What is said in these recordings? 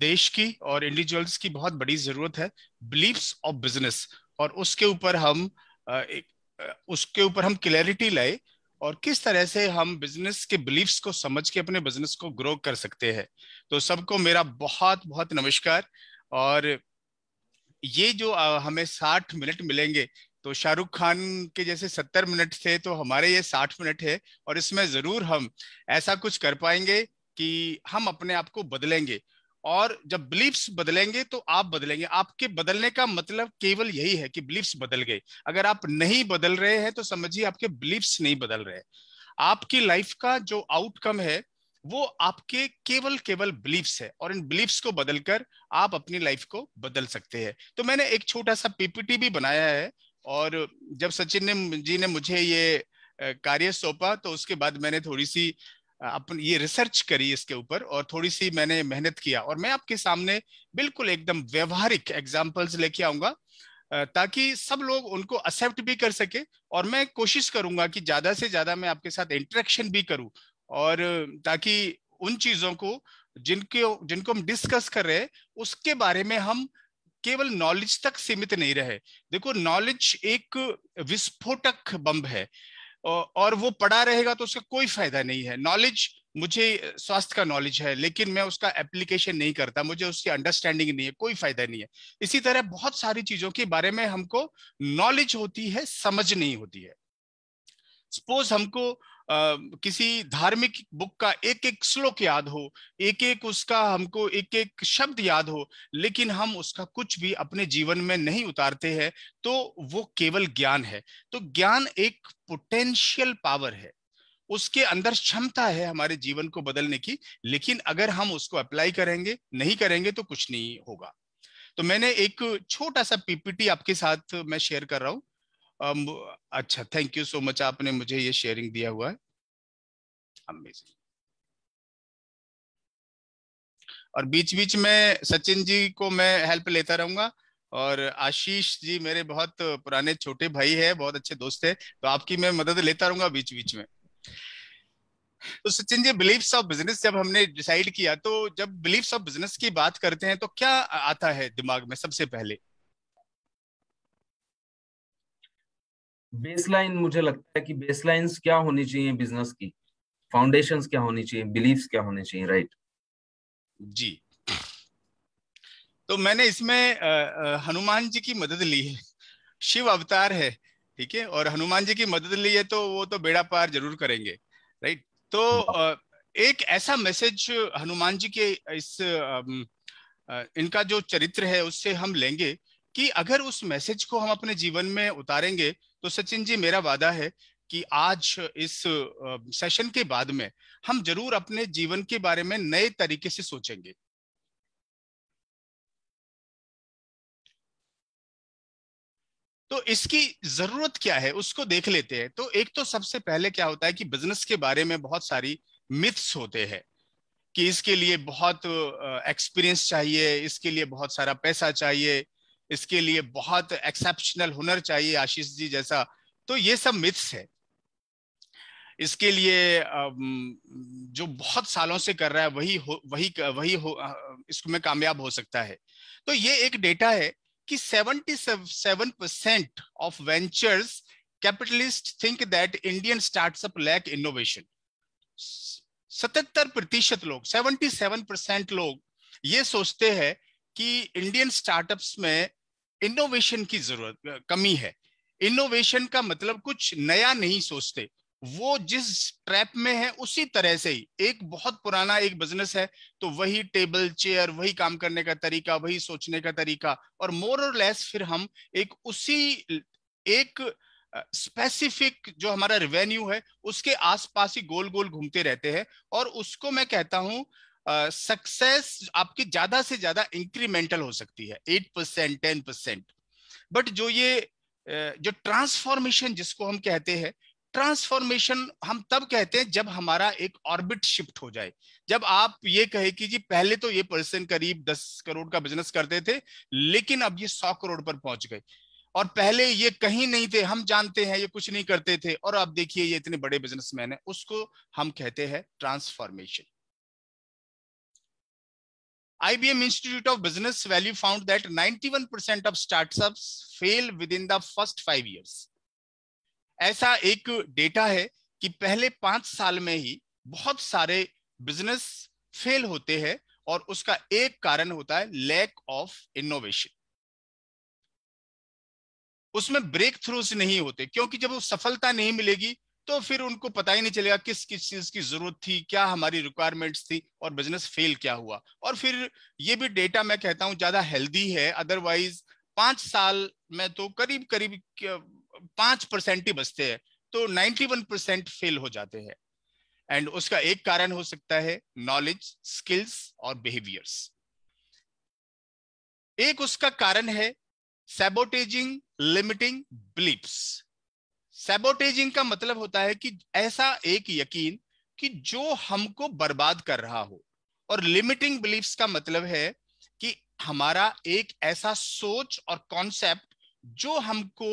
देश की और इंडिविजुअल्स की बहुत बड़ी जरूरत है बिलीव्स ऑफ बिजनेस और उसके ऊपर हम उसके ऊपर हम क्लैरिटी लाए और किस तरह से हम बिजनेस के बिलीव्स को समझ के अपने बिजनेस को ग्रो कर सकते हैं तो सबको मेरा बहुत बहुत नमस्कार और ये जो हमें साठ मिनट मिलेंगे तो शाहरुख खान के जैसे सत्तर मिनट थे तो हमारे ये साठ मिनट है और इसमें जरूर हम ऐसा कुछ कर पाएंगे कि हम अपने आप को बदलेंगे और जब बिलीफ्स बदलेंगे तो आप बदलेंगे आपके बदलने का मतलब केवल यही है कि बिलीफ्स बदल गए अगर आप नहीं बदल रहे हैं तो समझिए आपके बिलीफ्स नहीं बदल रहे आपकी लाइफ का जो आउटकम है वो आपके केवल केवल बिलीफ्स है और इन बिलीफ्स को बदलकर आप अपनी लाइफ को बदल सकते हैं तो मैंने एक छोटा सा पीपीटी भी बनाया है और जब सचिन ने जी ने मुझे ये कार्य सौंपा तो उसके बाद मैंने थोड़ी सी अपन ये रिसर्च करी इसके ऊपर और थोड़ी सी मैंने मेहनत किया और मैं आपके सामने बिल्कुल एकदम व्यवहारिक एग्जाम्पल्स लेके आऊंगा ताकि सब लोग उनको एक्सेप्ट भी कर सके और मैं कोशिश करूंगा कि ज्यादा से ज्यादा मैं आपके साथ इंटरेक्शन भी करूं और ताकि उन चीजों को जिनके जिनको हम डिस्कस कर रहे हैं उसके बारे में हम केवल नॉलेज तक सीमित नहीं रहे देखो नॉलेज एक विस्फोटक बम है और वो पड़ा रहेगा तो उसका कोई फायदा नहीं है नॉलेज मुझे स्वास्थ्य का नॉलेज है लेकिन मैं उसका एप्लीकेशन नहीं करता मुझे उसकी अंडरस्टैंडिंग नहीं है कोई फायदा नहीं है इसी तरह बहुत सारी चीजों के बारे में हमको नॉलेज होती है समझ नहीं होती है सपोज हमको किसी धार्मिक बुक का एक एक श्लोक याद हो एक एक उसका हमको एक एक शब्द याद हो लेकिन हम उसका कुछ भी अपने जीवन में नहीं उतारते हैं तो वो केवल ज्ञान है तो ज्ञान एक पोटेंशियल पावर है उसके अंदर क्षमता है हमारे जीवन को बदलने की लेकिन अगर हम उसको अप्लाई करेंगे नहीं करेंगे तो कुछ नहीं होगा तो मैंने एक छोटा सा पीपीटी आपके साथ मैं शेयर कर रहा हूं um, अच्छा थैंक यू सो मच आपने मुझे ये शेयरिंग दिया हुआ है अमेजिंग और बीच बीच में सचिन जी को मैं हेल्प लेता रहूंगा और आशीष जी मेरे बहुत पुराने छोटे भाई है बहुत अच्छे दोस्त है तो आपकी मैं मदद लेता रहूंगा बीच बीच में तो Sachin ji believes of business जब हमने डिसाइड किया तो जब बिलीव्स ऑफ बिजनेस की बात करते हैं तो क्या आता है दिमाग में सबसे पहले बेसलाइन मुझे लगता है कि बेसलाइंस क्या होनी चाहिए बिजनेस की फाउंडेशंस क्या होनी चाहिए बिलीव्स क्या होने चाहिए राइट जी तो मैंने इसमें हनुमान जी की मदद ली है शिव अवतार है ठीक है और हनुमान जी की मदद ली है तो वो तो बेड़ा पार जरूर करेंगे राइट तो एक ऐसा मैसेज हनुमान जी के इस इनका जो चरित्र है उससे हम लेंगे कि अगर उस मैसेज को हम अपने जीवन में उतारेंगे तो सचिन जी मेरा वादा है कि आज इस सेशन के बाद में हम जरूर अपने जीवन के बारे में नए तरीके से सोचेंगे तो इसकी जरूरत क्या है उसको देख लेते हैं तो एक तो सबसे पहले क्या होता है कि बिजनेस के बारे में बहुत सारी मिथ्स होते हैं कि इसके लिए बहुत एक्सपीरियंस चाहिए इसके लिए बहुत सारा पैसा चाहिए इसके लिए बहुत एक्सेप्शनल हुनर चाहिए आशीष जी जैसा तो ये सब मिथ्स है इसके लिए जो बहुत सालों से कर रहा है वही हो, वही वही हो, में कामयाब हो सकता है तो ये एक डेटा है कि 77 percent of ventures capitalist think that Indian startup lack innovation 77 प्रतिशत लोग 77 परसेंट लोग ये सोचते हैं कि इंडियन स्टार्टअप्स में इनोवेशन की जरूरत कमी है इनोवेशन का मतलब कुछ नया नहीं सोचते वो जिस ट्रैप में है उसी तरह से ही एक बहुत पुराना एक बिजनेस है तो वही टेबल चेयर वही काम करने का तरीका वही सोचने का तरीका और मोर और लेस फिर हम एक उसी एक स्पेसिफिक जो हमारा रिवेन्यू है उसके आसपास ही गोल गोल घूमते रहते हैं और उसको मैं कहता हूं सक्सेस uh, आपकी ज्यादा से ज्यादा इंक्रीमेंटल हो सकती है eight percent ten percent but जो ये uh, जो ट्रांसफॉर्मेशन जिसको हम कहते हैं ट्रांसफॉर्मेशन हम तब कहते हैं जब हमारा एक ऑर्बिट शिफ्ट हो जाए जब आप ये कहे कि जी पहले तो ये पर्सन करीब दस करोड़ का बिजनेस करते थे लेकिन अब ये सौ करोड़ पर पहुंच गए और पहले ये कहीं नहीं थे हम जानते हैं ये कुछ नहीं करते थे और अब देखिए ये इतने बड़े बिजनेसमैन है उसको हम कहते हैं transformation IBM Institute of Business Value found that 91% of startups fail within the first five years. ऐसा एक डेटा है कि पहले पांच साल में ही बहुत सारे बिजनेस फेल होते हैं और उसका एक कारण होता है लैक ऑफ इनोवेशन उसमें ब्रेक थ्रूज नहीं होते क्योंकि जब वो सफलता नहीं मिलेगी तो फिर उनको पता ही नहीं चलेगा किस किस चीज की जरूरत थी क्या हमारी रिक्वायरमेंट्स थी और बिजनेस फेल क्या हुआ और फिर ये भी डेटा मैं कहता हूँ ज्यादा हेल्दी है अदरवाइज पांच साल में तो करीब करीब पांच परसेंट ही बचते हैं तो नाइन्टी वन परसेंट फेल हो जाते हैं एंड उसका एक कारण हो सकता है नॉलेज स्किल्स और बिहेवियर्स एक उसका कारण है सेबोटेजिंग लिमिटिंग बिलीफ्स सेबोटेजिंग का मतलब होता है कि ऐसा एक यकीन कि जो हमको बर्बाद कर रहा हो और लिमिटिंग बिलीफ का मतलब है कि हमारा एक ऐसा सोच और कॉन्सेप्ट जो हमको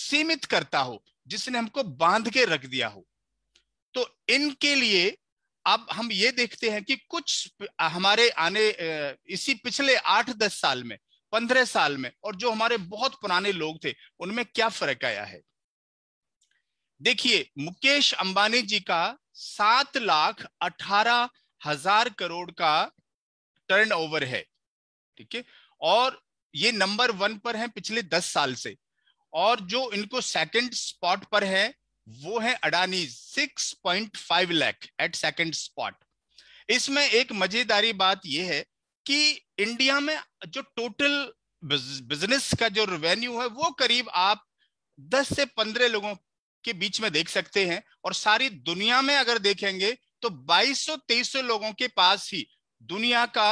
सीमित करता हो जिसने हमको बांध के रख दिया हो तो इनके लिए अब हम ये देखते हैं कि कुछ हमारे आने इसी पिछले आठ दस साल में पंद्रह साल में और जो हमारे बहुत पुराने लोग थे उनमें क्या फर्क आया है देखिए मुकेश अंबानी जी का सात लाख अठारह हजार करोड़ का टर्नओवर है ठीक है और ये नंबर वन पर है पिछले दस साल से और जो इनको सेकंड स्पॉट पर है वो है Adani 6.5 lakh at second spot इसमें एक मजेदारी बात यह है कि इंडिया में जो टोटल बिजनेस का जो रेवेन्यू है वो करीब आप 10 से 15 लोगों के बीच में देख सकते हैं और सारी दुनिया में अगर देखेंगे तो 2200-2300 लोगों के पास ही दुनिया का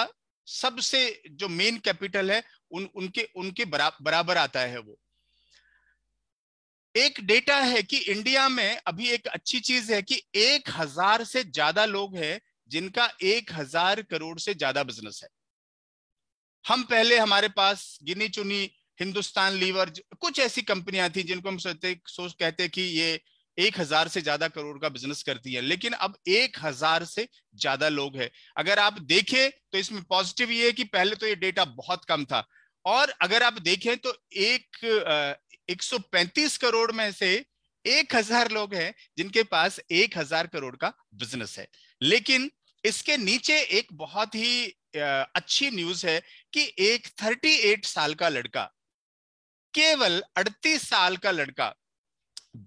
सबसे जो मेन कैपिटल है उन उनके उनके बरा, बराबर आता है वो एक डेटा है कि इंडिया में अभी एक अच्छी चीज है कि एक हजार से ज्यादा लोग हैं जिनका एक हजार करोड़ से ज्यादा बिजनेस है हम पहले हमारे पास गिनी चुनी हिंदुस्तान लीवर कुछ ऐसी कंपनियां थी जिनको हम सोचते सोच कहते कि ये एक हजार से ज्यादा करोड़ का बिजनेस करती है लेकिन अब एक हजार से ज्यादा लोग हैं अगर आप देखें तो इसमें पॉजिटिव ये है कि पहले तो ये डेटा बहुत कम था और अगर आप देखें तो एक सौ पैंतीस करोड़ में से एक हजार लोग हैं जिनके पास एक हजार करोड़ का बिजनेस है लेकिन इसके नीचे एक बहुत ही अच्छी न्यूज है कि एक 38 साल का लड़का केवल 38 साल का लड़का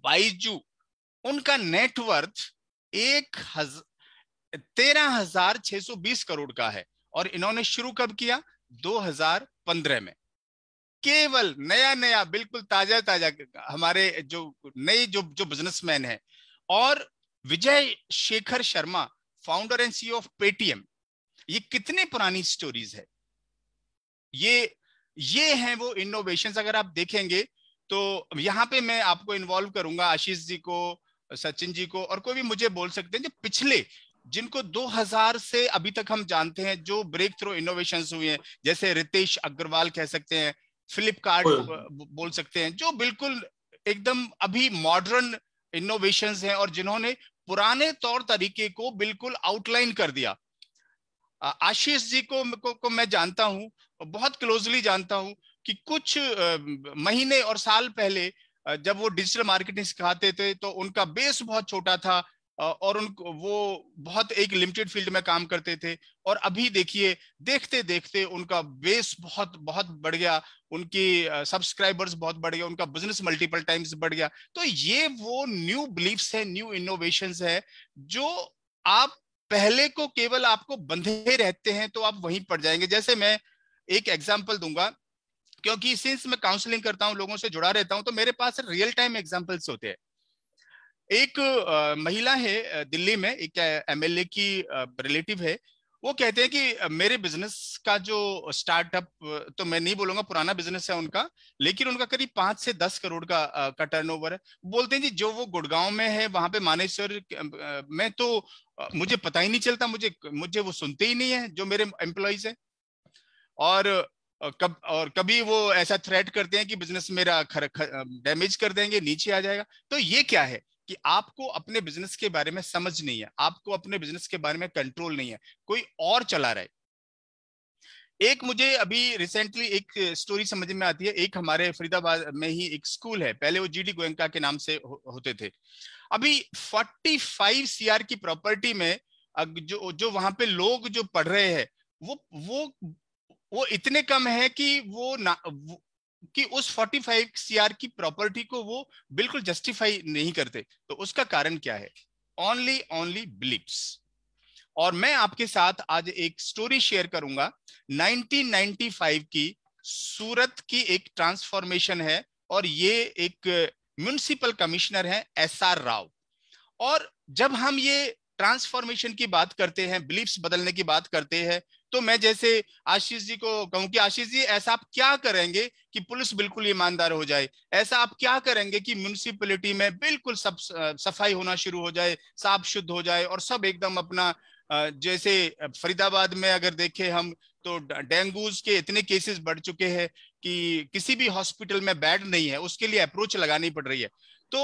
बाईजू उनका नेटवर्थ एक तेरह हजार छह सौ बीस करोड़ का है और इन्होंने शुरू कब किया 2015 में केवल नया नया बिल्कुल ताजा ताजा हमारे जो नई जो जो बिजनेसमैन है और Vijay Shekhar Sharma founder and CEO of Paytm ये कितनी पुरानी स्टोरीज है ये ये हैं वो इनोवेशन अगर आप देखेंगे तो यहाँ पे मैं आपको इन्वॉल्व करूंगा आशीष जी को सचिन जी को और कोई भी मुझे बोल सकते हैं जो पिछले जिनको 2000 से अभी तक हम जानते हैं जो ब्रेक थ्रो इनोवेशन हुए हैं जैसे रितेश अग्रवाल कह सकते हैं फ्लिपकार्ट बोल सकते हैं जो बिल्कुल एकदम अभी मॉडर्न इनोवेशन हैं और जिन्होंने पुराने तौर तरीके को बिल्कुल आउटलाइन कर दिया आशीष जी को, को को मैं जानता हूँ बहुत क्लोजली जानता हूँ कि कुछ महीने और साल पहले जब वो डिजिटल मार्केटिंग सिखाते थे तो उनका बेस बहुत छोटा था और उन वो बहुत एक लिमिटेड फील्ड में काम करते थे और अभी देखिए देखते देखते उनका बेस बहुत बहुत बढ़ गया उनकी सब्सक्राइबर्स बहुत बढ़ गया उनका बिजनेस मल्टीपल टाइम्स बढ़ गया तो ये वो न्यू बिलीफ्स है न्यू इनोवेशन है जो आप पहले को केवल आपको बंधे रहते हैं तो आप वहीं पड़ जाएंगे जैसे मैं एक एग्जाम्पल दूंगा क्योंकि सिंस मैं काउंसलिंग करता हूँ लोगों से जुड़ा रहता हूं तो मेरे पास रियल टाइम एग्जाम्पल्स होते हैं एक आ, महिला है दिल्ली में एक एमएलए की रिलेटिव है वो कहते हैं कि मेरे बिजनेस का जो स्टार्टअप तो मैं नहीं बोलूंगा पुराना बिजनेस है उनका लेकिन उनका करीब पांच से दस करोड़ का का टर्नओवर है बोलते हैं जी जो वो गुड़गांव में है वहां पे मानेश्वर में तो मुझे पता ही नहीं चलता मुझे मुझे वो सुनते ही नहीं है जो मेरे एम्प्लॉयज है और कब और कभी वो ऐसा थ्रेट करते हैं कि बिजनेस मेरा डैमेज कर देंगे नीचे आ जाएगा तो ये क्या है कि आपको अपने बिजनेस के बारे में समझ नहीं है आपको अपने बिजनेस के बारे में कंट्रोल नहीं है कोई और चला रहा है एक मुझे अभी रिसेंटली एक स्टोरी समझ में आती है एक हमारे फरीदाबाद में ही एक स्कूल है पहले वो जीडी गोयंका के नाम से हो, होते थे अभी 45 सीआर की प्रॉपर्टी में जो जो वहां पे लोग जो पढ़ रहे हैं वो वो वो इतने कम है कि वो ना वो, कि उस 45 सीआर की प्रॉपर्टी को वो बिल्कुल जस्टिफाई नहीं करते तो उसका कारण क्या है ओनली ओनली बिलीव्स और मैं आपके साथ आज एक स्टोरी शेयर करूंगा 1995 की सूरत की एक ट्रांसफॉर्मेशन है और ये एक म्यूनिसिपल कमिश्नर है एस आर राव और जब हम ये ट्रांसफॉर्मेशन की बात करते हैं बिलीफ्स बदलने की बात करते हैं तो मैं जैसे आशीष जी को कहूं कि आशीष जी ऐसा आप क्या करेंगे कि पुलिस बिल्कुल ईमानदार हो जाए ऐसा आप क्या करेंगे कि म्यूनिसिपलिटी में बिल्कुल सब सफाई होना शुरू हो जाए साफ शुद्ध हो जाए और सब एकदम अपना जैसे फरीदाबाद में अगर देखें हम तो डेंगूज के इतने केसेस बढ़ चुके हैं कि किसी भी हॉस्पिटल में बेड नहीं है उसके लिए अप्रोच लगानी पड़ रही है तो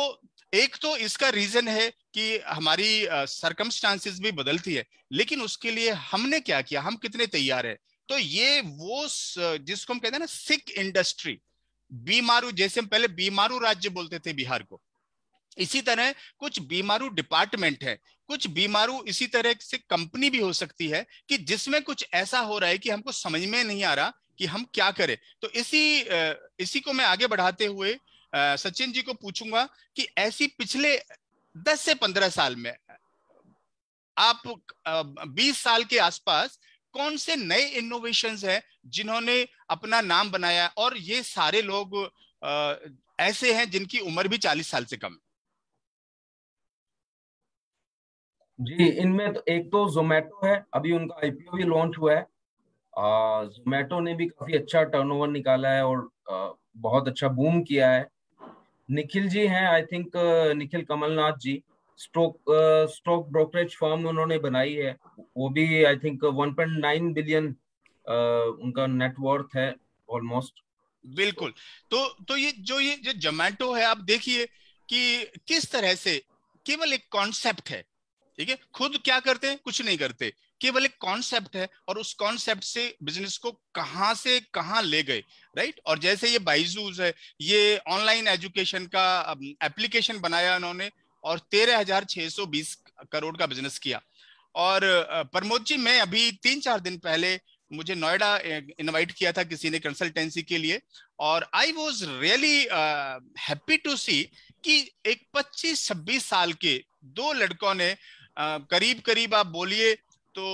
एक तो इसका रीजन है कि हमारी सरकमस्टांसिस भी बदलती है लेकिन उसके लिए हमने क्या किया हम कितने तैयार है तो ये वो जिसको हम कहते हैं ना सिख इंडस्ट्री बीमारू जैसे हम पहले बीमारू राज्य बोलते थे बिहार को इसी तरह कुछ बीमारू डिपार्टमेंट है कुछ बीमारू इसी तरह से कंपनी भी हो सकती है कि जिसमें कुछ ऐसा हो रहा है कि हमको समझ में नहीं आ रहा कि हम क्या करें तो इसी इसी को मैं आगे बढ़ाते हुए सचिन जी को पूछूंगा कि ऐसी पिछले 10 से 15 साल में आप बीस साल के आसपास कौन से नए इनोवेशन हैं जिन्होंने अपना नाम बनाया और ये सारे लोग ऐसे हैं जिनकी उम्र भी चालीस साल से कम है जी इनमें तो एक तो जोमेटो है अभी उनका आईपीओ भी लॉन्च हुआ है जोमेटो ने भी काफी अच्छा टर्नओवर निकाला है और आ, बहुत अच्छा बूम किया है निखिल जी हैं I think Nikhil Kamalnath ji stock stock brokerage firm उन्होंने बनाई है वो भी आई थिंक 1.9 बिलियन उनका नेटवर्थ है ऑलमोस्ट बिल्कुल तो तो ये जो ये जो जोमेटो है आप देखिए कि किस तरह से केवल एक कॉन्सेप्ट है ठीक है खुद क्या करते हैं कुछ नहीं करते केवल एक कॉन्सेप्ट है और उस कॉन्सेप्ट से बिजनेस को कहां से कहां ले गए राइट और जैसे ये बाइजूज है ये ऑनलाइन एजुकेशन का एप्लीकेशन बनाया उन्होंने और तेरह हजार छह सौ बीस करोड़ का बिजनेस किया और प्रमोद जी मैं अभी तीन चार दिन पहले मुझे नोएडा इनवाइट किया था किसी ने कंसल्टेंसी के लिए और I was really happy to see कि एक 25-26 साल के दो लड़कों ने uh, करीब करीब आप बोलिए तो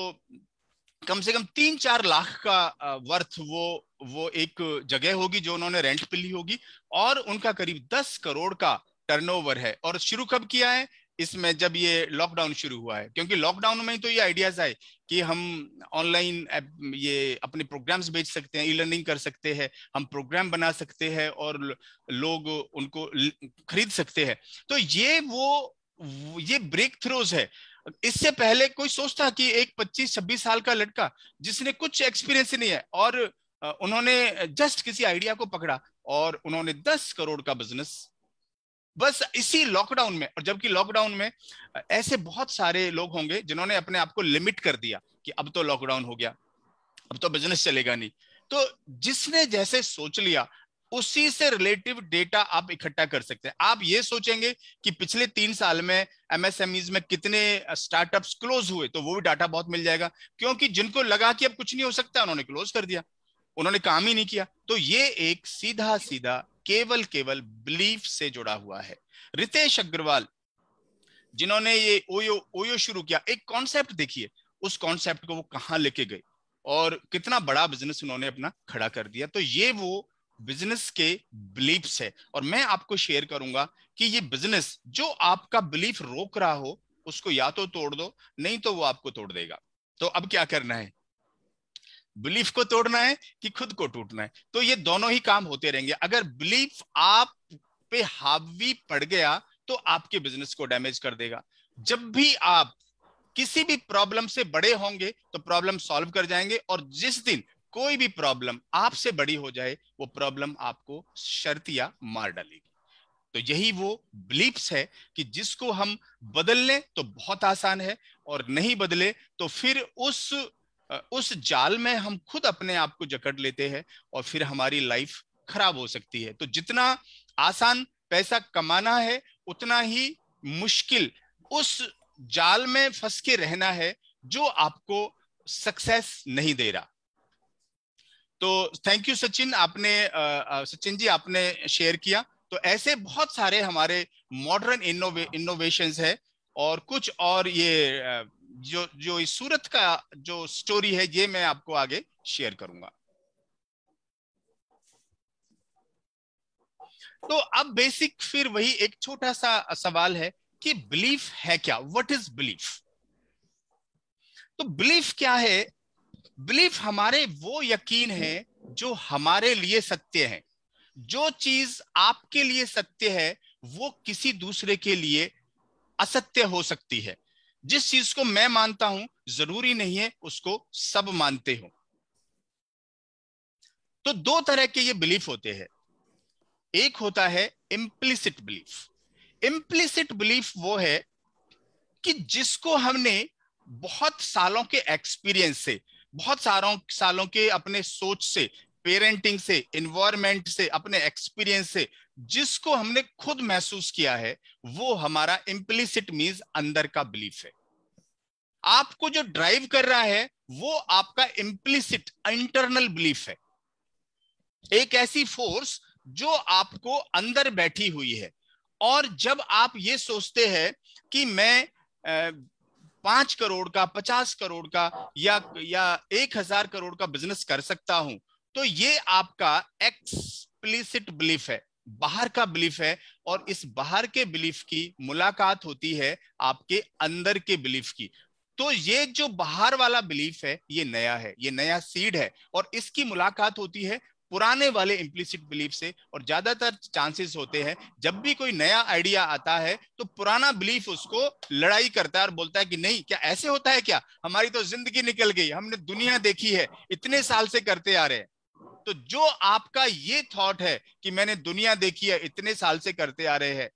कम से कम तीन चार लाख का वर्थ वो वो एक जगह होगी जो उन्होंने रेंट पे ली होगी और उनका करीब दस करोड़ का टर्नओवर है और शुरू कब किया है इसमें जब ये लॉकडाउन शुरू हुआ है क्योंकि लॉकडाउन में ही तो ये आइडियाज आए कि हम ऑनलाइन ये अपने प्रोग्राम्स बेच सकते हैं ई लर्निंग कर सकते हैं हम प्रोग्राम बना सकते हैं और लोग उनको खरीद सकते हैं तो ये वो ये ब्रेक थ्रोज है इससे पहले कोई सोचता कि एक 25-26 साल का लड़का जिसने कुछ एक्सपीरियंस नहीं है और उन्होंने जस्ट किसी आइडिया को पकड़ा और उन्होंने 10 करोड़ का बिजनेस बस इसी लॉकडाउन में और जबकि लॉकडाउन में ऐसे बहुत सारे लोग होंगे जिन्होंने अपने आप को लिमिट कर दिया कि अब तो लॉकडाउन हो गया अब तो बिजनेस चलेगा नहीं तो जिसने जैसे सोच लिया उसी से रिलेटिव डेटा आप इकट्ठा कर सकते हैं आप ये सोचेंगे कि पिछले तीन साल में एमएसएमईज में कितने स्टार्टअप्स क्लोज हुए तो वो भी डाटा बहुत मिल जाएगा क्योंकि जिनको लगा कि अब कुछ नहीं हो सकता उन्होंने क्लोज कर दिया उन्होंने काम ही नहीं किया तो ये एक सीधा सीधा केवल केवल बिलीफ से जुड़ा हुआ है रितेश अग्रवाल जिन्होंने ये ओयो ओयो शुरू किया एक कॉन्सेप्ट देखिए उस कॉन्सेप्ट को वो कहा लेके गए और कितना बड़ा बिजनेस उन्होंने अपना खड़ा कर दिया तो ये वो बिजनेस के बिलीफ्स है और मैं आपको शेयर करूंगा कि ये बिजनेस जो आपका बिलीफ रोक रहा हो उसको या तो तोड़ दो नहीं तो वो आपको तोड़ देगा तो अब क्या करना है बिलीफ को तोड़ना है कि खुद को टूटना है तो ये दोनों ही काम होते रहेंगे अगर बिलीफ आप पे हावी पड़ गया तो आपके बिजनेस को डैमेज कर देगा जब भी आप किसी भी प्रॉब्लम से बड़े होंगे तो प्रॉब्लम सॉल्व कर जाएंगे और जिस दिन कोई भी प्रॉब्लम आपसे बड़ी हो जाए वो प्रॉब्लम आपको शर्तिया मार डालेगी तो यही वो बिलीप्स है कि जिसको हम बदल लें तो बहुत आसान है और नहीं बदले तो फिर उस उस जाल में हम खुद अपने आप को जकड़ लेते हैं और फिर हमारी लाइफ खराब हो सकती है तो जितना आसान पैसा कमाना है उतना ही मुश्किल उस जाल में फंस के रहना है जो आपको सक्सेस नहीं दे रहा तो थैंक यू सचिन आपने सचिन जी आपने शेयर किया तो ऐसे बहुत सारे हमारे मॉडर्न इनोवे इनोवेशन है और कुछ और ये जो जो इस सूरत का जो स्टोरी है ये मैं आपको आगे शेयर करूंगा तो अब बेसिक फिर वही एक छोटा सा सवाल है कि बिलीफ है क्या व्हाट इज बिलीफ तो बिलीफ क्या है बिलीफ हमारे वो यकीन है जो हमारे लिए सत्य है जो चीज आपके लिए सत्य है वो किसी दूसरे के लिए असत्य हो सकती है जिस चीज को मैं मानता हूं जरूरी नहीं है उसको सब मानते हो तो दो तरह के ये बिलीफ होते हैं एक होता है इम्प्लिसिट बिलीफ इम्प्लिसिट बिलीफ वो है कि जिसको हमने बहुत सालों के एक्सपीरियंस से बहुत सारों सालों के अपने सोच से पेरेंटिंग से इन्वायरमेंट से अपने एक्सपीरियंस से जिसको हमने खुद महसूस किया है वो हमारा इम्प्लीसिट मीन अंदर का बिलीफ है आपको जो ड्राइव कर रहा है वो आपका इम्प्लिसिट इंटरनल बिलीफ है एक ऐसी फोर्स जो आपको अंदर बैठी हुई है और जब आप ये सोचते हैं कि मैं पांच करोड़ का पचास करोड़ का या या एक हजार करोड़ का बिजनेस कर सकता हूं तो ये आपका एक्सप्लिसिट बिलीफ है बाहर का बिलीफ है और इस बाहर के बिलीफ की मुलाकात होती है आपके अंदर के बिलीफ की तो ये जो बाहर वाला बिलीफ है ये नया है ये नया सीड है और इसकी मुलाकात होती है पुराने वाले इम्प्लिसिट बिलीफ से और ज्यादातर चांसेस होते हैं जब भी कोई नया आइडिया आता है तो पुराना बिलीफ उसको लड़ाई करता है और बोलता है कि नहीं क्या ऐसे होता है क्या हमारी तो जिंदगी निकल गई हमने दुनिया देखी है इतने साल से करते आ रहे हैं तो जो आपका ये थॉट है कि मैंने दुनिया देखी है इतने साल से करते आ रहे हैं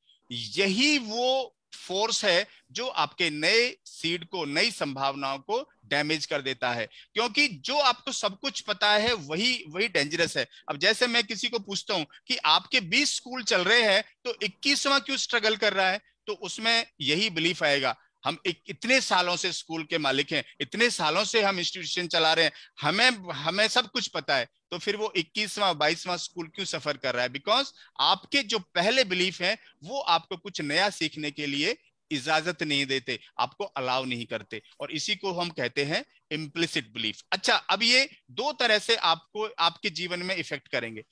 यही वो फोर्स है जो आपके नए सीड को नई संभावनाओं को डैमेज कर देता है क्योंकि जो आपको सब कुछ पता है वही वही डेंजरस है अब जैसे मैं किसी को पूछता हूं कि आपके 20 स्कूल चल रहे हैं तो 21वां क्यों स्ट्रगल कर रहा है तो उसमें यही बिलीफ आएगा हम इतने सालों से स्कूल के मालिक हैं इतने सालों से हम इंस्टीट्यूशन चला रहे हैं हमें हमें सब कुछ पता है तो फिर वो 21वां 22वां स्कूल क्यों सफर कर रहा है बिकॉज आपके जो पहले बिलीफ हैं वो आपको कुछ नया सीखने के लिए इजाजत नहीं देते आपको अलाव नहीं करते और इसी को हम कहते हैं इम्प्लिसिट बिलीफ अच्छा अब ये दो तरह से आपको आपके जीवन में इफेक्ट करेंगे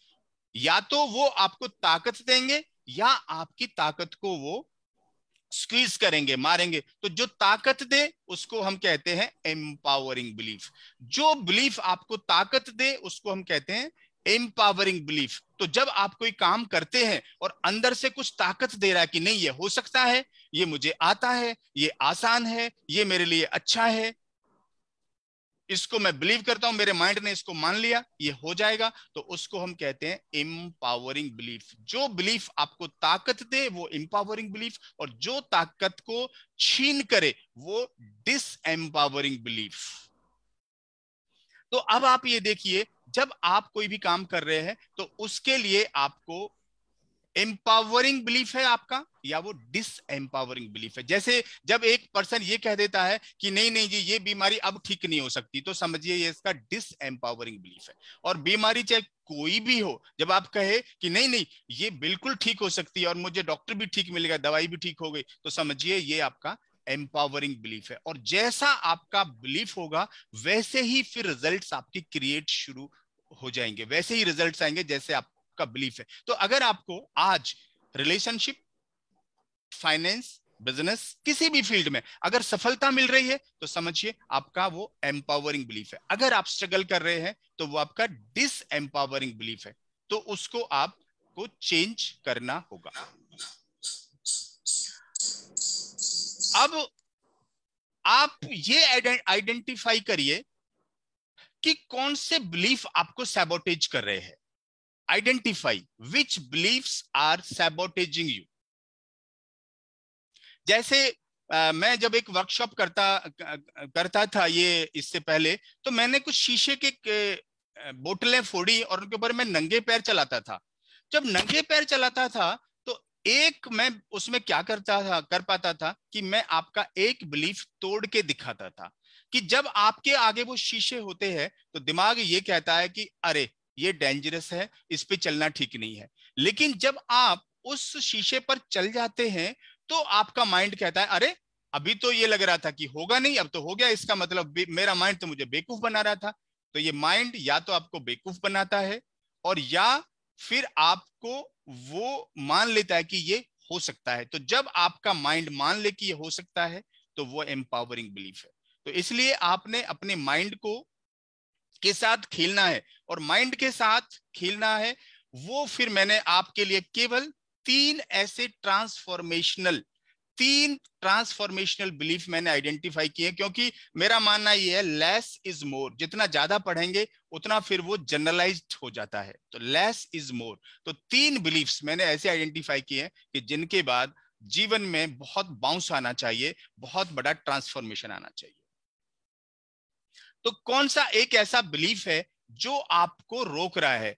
या तो वो आपको ताकत देंगे या आपकी ताकत को वो स्क्वीज करेंगे मारेंगे तो जो ताकत दे उसको हम कहते हैं एम्पावरिंग बिलीफ जो बिलीफ आपको ताकत दे उसको हम कहते हैं एम्पावरिंग बिलीफ तो जब आप कोई काम करते हैं और अंदर से कुछ ताकत दे रहा है कि नहीं ये हो सकता है ये मुझे आता है ये आसान है ये मेरे लिए अच्छा है इसको मैं बिलीव करता हूं मेरे माइंड ने इसको मान लिया ये हो जाएगा तो उसको हम कहते हैं इम्पावरिंग बिलीफ जो बिलीफ आपको ताकत दे वो एम्पावरिंग बिलीफ और जो ताकत को छीन करे वो डिस एम्पावरिंग बिलीफ तो अब आप ये देखिए जब आप कोई भी काम कर रहे हैं तो उसके लिए आपको एम्पावरिंग बिलीफ है आपका या वो डिस एम्पावरिंग बिलीफ है जैसे जब एक पर्सन ये कह देता है कि नहीं नहीं जी ये बीमारी अब ठीक नहीं हो सकती तो समझिए ये इसका डिस एम्पावरिंग बिलीफ है और बीमारी चाहे कोई भी हो जब आप कहे कि नहीं नहीं ये बिल्कुल ठीक हो सकती है और मुझे डॉक्टर भी ठीक मिलेगा दवाई भी ठीक हो गई तो समझिए ये आपका एम्पावरिंग बिलीफ है और जैसा आपका बिलीफ होगा वैसे ही फिर रिजल्ट आपके क्रिएट शुरू हो जाएंगे वैसे ही रिजल्ट आएंगे जैसे आप आपका बिलीफ है तो अगर आपको आज रिलेशनशिप फाइनेंस बिजनेस किसी भी फील्ड में अगर सफलता मिल रही है तो समझिए आपका वो एम्पावरिंग बिलीफ है अगर आप स्ट्रगल कर रहे हैं तो वो आपका डिस एम्पावरिंग बिलीफ है तो उसको आपको चेंज करना होगा अब आप ये आइडेंटिफाई करिए कि कौन से बिलीफ आपको सैबोटेज कर रहे हैं identify which beliefs are sabotaging you जैसे Uh, मैं जब एक वर्कशॉप करता करता था ये इससे पहले तो मैंने कुछ शीशे के बोतलें फोड़ी और उनके ऊपर मैं नंगे पैर चलाता था जब नंगे पैर चलाता था तो एक मैं उसमें क्या करता था कर पाता था कि मैं आपका एक बिलीफ तोड़ के दिखाता था कि जब आपके आगे वो शीशे होते हैं तो दिमाग ये कहता है कि अरे ये डेंजरस है इस पे चलना ठीक नहीं है लेकिन जब आप उस शीशे पर चल जाते हैं तो आपका माइंड कहता है अरे अभी तो ये लग रहा था कि होगा नहीं अब तो हो गया इसका मतलब मेरा माइंड तो मुझे बेकूफ बना रहा था तो ये माइंड या तो आपको बेकूफ बनाता है और या फिर आपको वो मान लेता है कि ये हो सकता है तो जब आपका माइंड मान ले कि ये हो सकता है तो वो एम्पावरिंग बिलीफ है तो इसलिए आपने अपने माइंड को के साथ खेलना है और माइंड के साथ खेलना है वो फिर मैंने आपके लिए केवल तीन ऐसे ट्रांसफॉर्मेशनल तीन ट्रांसफॉर्मेशनल बिलीफ मैंने आइडेंटिफाई किए क्योंकि मेरा मानना यह है लेस इज मोर जितना ज्यादा पढ़ेंगे उतना फिर वो जनरलाइज हो जाता है तो लेस इज मोर तो तीन बिलीफ्स मैंने ऐसे आइडेंटिफाई किए हैं कि जिनके बाद जीवन में बहुत बाउंस आना चाहिए बहुत बड़ा ट्रांसफॉर्मेशन आना चाहिए तो कौन सा एक ऐसा बिलीफ है जो आपको रोक रहा है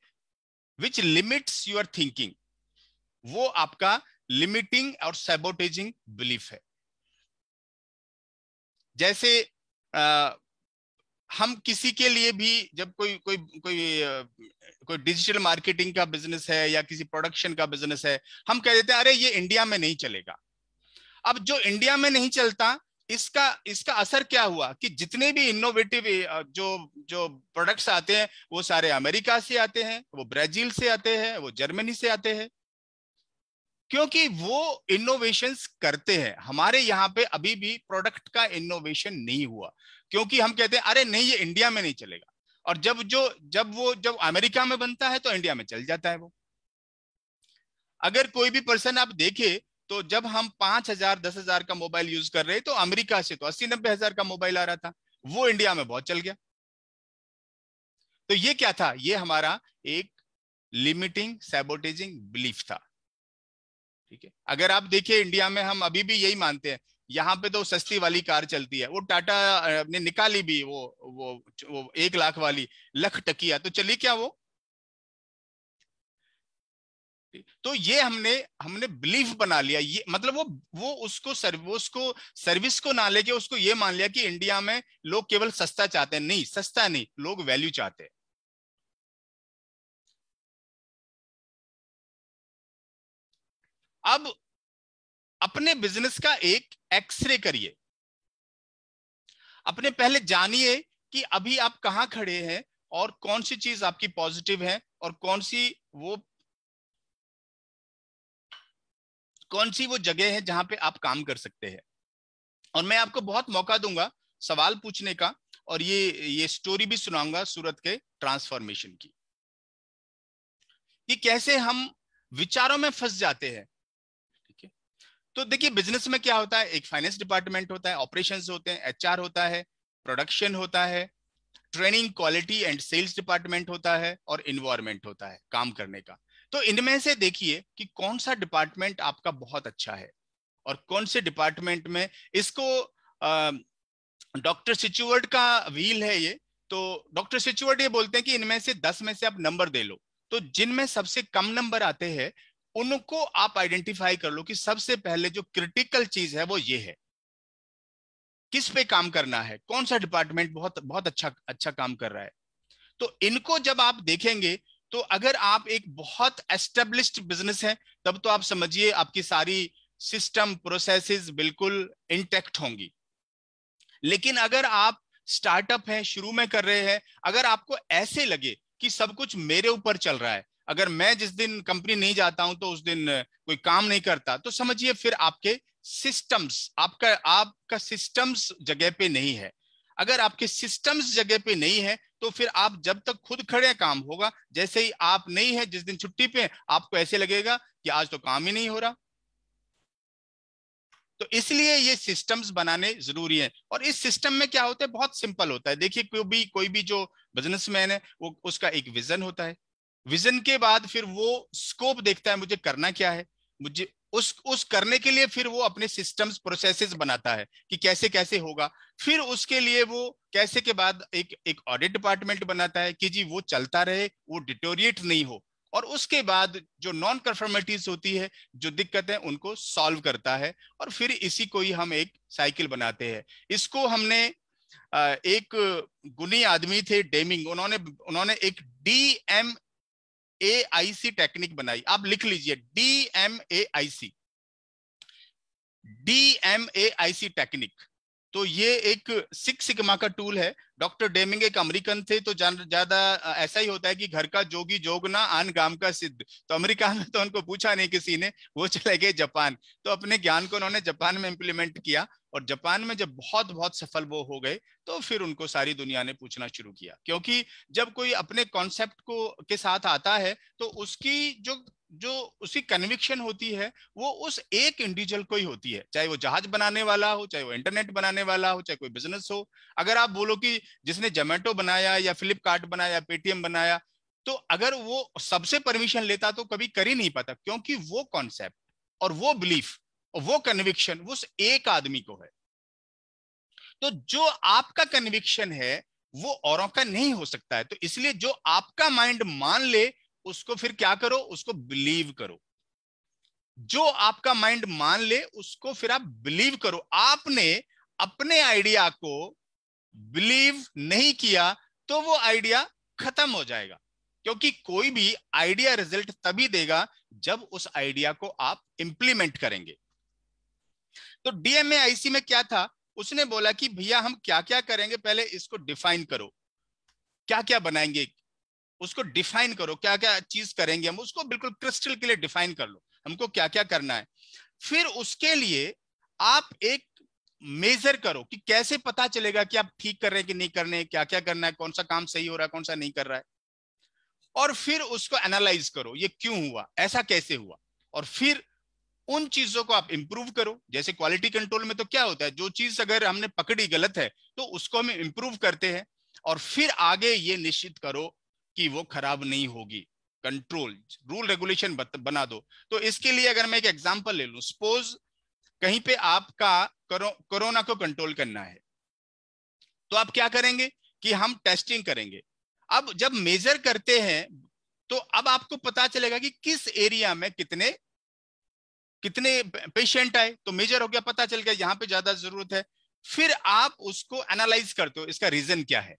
विच लिमिट्स यूर थिंकिंग वो आपका लिमिटिंग और सेबोटेजिंग बिलीफ है जैसे आ, हम किसी के लिए भी जब कोई कोई कोई कोई डिजिटल मार्केटिंग का बिजनेस है या किसी प्रोडक्शन का बिजनेस है हम कह देते हैं अरे ये इंडिया में नहीं चलेगा अब जो इंडिया में नहीं चलता इसका इसका असर क्या हुआ कि जितने भी इनोवेटिव जो जो प्रोडक्ट्स आते हैं वो सारे अमेरिका से आते हैं वो ब्राजील से आते हैं वो जर्मनी से आते हैं क्योंकि वो इनोवेशन करते हैं हमारे यहाँ पे अभी भी प्रोडक्ट का इनोवेशन नहीं हुआ क्योंकि हम कहते हैं अरे नहीं ये इंडिया में नहीं चलेगा और जब जो जब वो जब अमेरिका में बनता है तो इंडिया में चल जाता है वो अगर कोई भी पर्सन आप देखे तो जब हम पांच हजार दस हजार का मोबाइल यूज कर रहे तो अमेरिका से तो अस्सी नब्बे हजार का मोबाइल आ रहा था वो इंडिया में बहुत चल गया तो ये क्या था ये हमारा एक लिमिटिंग सेबोटेजिंग बिलीफ था ठीक है अगर आप देखिए इंडिया में हम अभी भी यही मानते हैं यहाँ पे तो सस्ती वाली कार चलती है वो टाटा ने निकाली भी वो वो वो एक लाख वाली लख टकिया तो चली क्या वो तो ये हमने हमने बिलीफ बना लिया ये मतलब वो वो उसको सर्व उसको सर्विस को ना लेके उसको ये मान लिया कि इंडिया में लोग केवल सस्ता चाहते हैं नहीं सस्ता नहीं लोग वैल्यू चाहते हैं अब अपने बिजनेस का एक एक्सरे करिए अपने पहले जानिए कि अभी आप कहां खड़े हैं और कौन सी चीज आपकी पॉजिटिव है और कौन सी वो कौन सी वो जगह है जहां पे आप काम कर सकते हैं और मैं आपको बहुत मौका दूंगा सवाल पूछने का और ये ये स्टोरी भी सुनाऊंगा सूरत के ट्रांसफॉर्मेशन की कि कैसे हम विचारों में फंस जाते हैं ठीक है तो देखिए बिजनेस में क्या होता है एक फाइनेंस डिपार्टमेंट होता है ऑपरेशंस होते हैं एचआर होता है प्रोडक्शन होता है training quality and sales department होता है और इन्वायरमेंट होता है काम करने का तो इनमें से देखिए कि कौन सा डिपार्टमेंट आपका बहुत अच्छा है और कौन से डिपार्टमेंट में इसको डॉक्टर सिचुअर्ड का व्हील है ये तो डॉक्टर सिचुअर्ड ये बोलते हैं कि इनमें से दस में से आप नंबर दे लो तो जिनमें सबसे कम नंबर आते हैं उनको आप आइडेंटिफाई कर लो कि सबसे पहले जो क्रिटिकल चीज है वो ये है किस पे काम करना है कौन सा डिपार्टमेंट बहुत बहुत अच्छा अच्छा काम कर रहा है तो इनको जब आप देखेंगे तो अगर आप एक बहुत एस्टेब्लिश बिजनेस है तब तो आप समझिए आपकी सारी सिस्टम प्रोसेसेस बिल्कुल इंटेक्ट होंगी लेकिन अगर आप स्टार्टअप है शुरू में कर रहे हैं अगर आपको ऐसे लगे कि सब कुछ मेरे ऊपर चल रहा है अगर मैं जिस दिन कंपनी नहीं जाता हूं तो उस दिन कोई काम नहीं करता तो समझिए फिर आपके सिस्टम्स आपका आपका सिस्टम्स जगह पे नहीं है अगर आपके सिस्टम्स जगह पे नहीं है तो फिर आप जब तक खुद खड़े काम होगा जैसे ही आप नहीं है जिस दिन छुट्टी पे आपको ऐसे लगेगा कि आज तो काम ही नहीं हो रहा तो इसलिए ये सिस्टम्स बनाने जरूरी है और इस सिस्टम में क्या होता है बहुत सिंपल होता है देखिए कोई भी कोई भी जो बिजनेसमैन है वो उसका एक विजन होता है विजन के बाद फिर वो स्कोप देखता है मुझे करना क्या है मुझे उस उस करने के लिए फिर वो अपने सिस्टम्स प्रोसेसेस बनाता है कि कैसे कैसे होगा फिर उसके लिए वो कैसे के बाद एक एक ऑडिट डिपार्टमेंट बनाता है कि जी वो चलता रहे वो डिटोरिएट नहीं हो और उसके बाद जो नॉन कन्फर्मेटिव होती है जो दिक्कत है उनको सॉल्व करता है और फिर इसी को ही हम एक साइकिल बनाते हैं इसको हमने एक गुनी आदमी थे डेमिंग उन्होंने उन्होंने एक D M A I C technique बनाई आप लिख लीजिए D M A I C D M A I C technique तो ये एक सिक्स सिग्मा का टूल है डॉक्टर डेमिंग एक अमेरिकन थे तो ज्यादा ऐसा ही होता है कि घर का जोगी जोगना आन गांव का सिद्ध तो अमेरिका में तो उनको पूछा नहीं किसी ने वो चले गए जापान तो अपने ज्ञान को उन्होंने जापान में इम्प्लीमेंट किया और जापान में जब बहुत बहुत सफल वो हो गए तो फिर उनको सारी दुनिया ने पूछना शुरू किया क्योंकि जब कोई अपने कॉन्सेप्ट को के साथ आता है तो उसकी जो जो उसकी कन्विक्शन होती है वो उस एक इंडिविजुअल को ही होती है चाहे वो जहाज बनाने वाला हो चाहे वो इंटरनेट बनाने वाला हो चाहे कोई बिजनेस हो अगर आप बोलो कि जिसने जोमेटो बनाया या फ्लिपकार्ट बनाया पेटीएम बनाया तो अगर वो सबसे परमिशन लेता तो कभी कर ही नहीं पाता क्योंकि वो कॉन्सेप्ट और वो बिलीफ और वो कन्विक्शन उस एक आदमी को है तो जो आपका कन्विक्शन है वो औरों का नहीं हो सकता है तो इसलिए जो आपका माइंड मान ले उसको फिर क्या करो उसको बिलीव करो जो आपका माइंड मान ले उसको फिर आप बिलीव करो आपने अपने आइडिया को बिलीव नहीं किया तो वो आइडिया खत्म हो जाएगा क्योंकि कोई भी आइडिया रिजल्ट तभी देगा जब उस आइडिया को आप इंप्लीमेंट करेंगे तो डीएमए आईसी में क्या था उसने बोला कि भैया हम क्या क्या करेंगे पहले इसको डिफाइन करो क्या क्या बनाएंगे उसको डिफाइन करो क्या क्या चीज करेंगे हम उसको बिल्कुल क्रिस्टल के लिए डिफाइन कर लो हमको क्या क्या करना है फिर उसके लिए आप एक मेजर करो कि कैसे पता चलेगा कि आप ठीक कर रहे हैं कि नहीं कर रहे हैं क्या क्या करना है कौन सा काम सही हो रहा है कौन सा नहीं कर रहा है और फिर उसको एनालाइज करो ये क्यों हुआ ऐसा कैसे हुआ और फिर उन चीजों को आप इंप्रूव करो जैसे क्वालिटी कंट्रोल में तो क्या होता है जो चीज अगर हमने पकड़ी गलत है तो उसको हम इंप्रूव करते हैं और फिर आगे ये निश्चित करो कि वो खराब नहीं होगी कंट्रोल रूल रेगुलेशन बना दो तो इसके लिए अगर मैं एक एग्जांपल ले लू सपोज कहीं पे आपका करो, कोरोना को कंट्रोल करना है तो आप क्या करेंगे कि हम टेस्टिंग करेंगे अब जब मेजर करते हैं तो अब आपको पता चलेगा कि किस एरिया में कितने कितने पेशेंट आए तो मेजर हो गया पता चल गया यहां पे ज्यादा जरूरत है फिर आप उसको एनालाइज करते हो इसका रीजन क्या है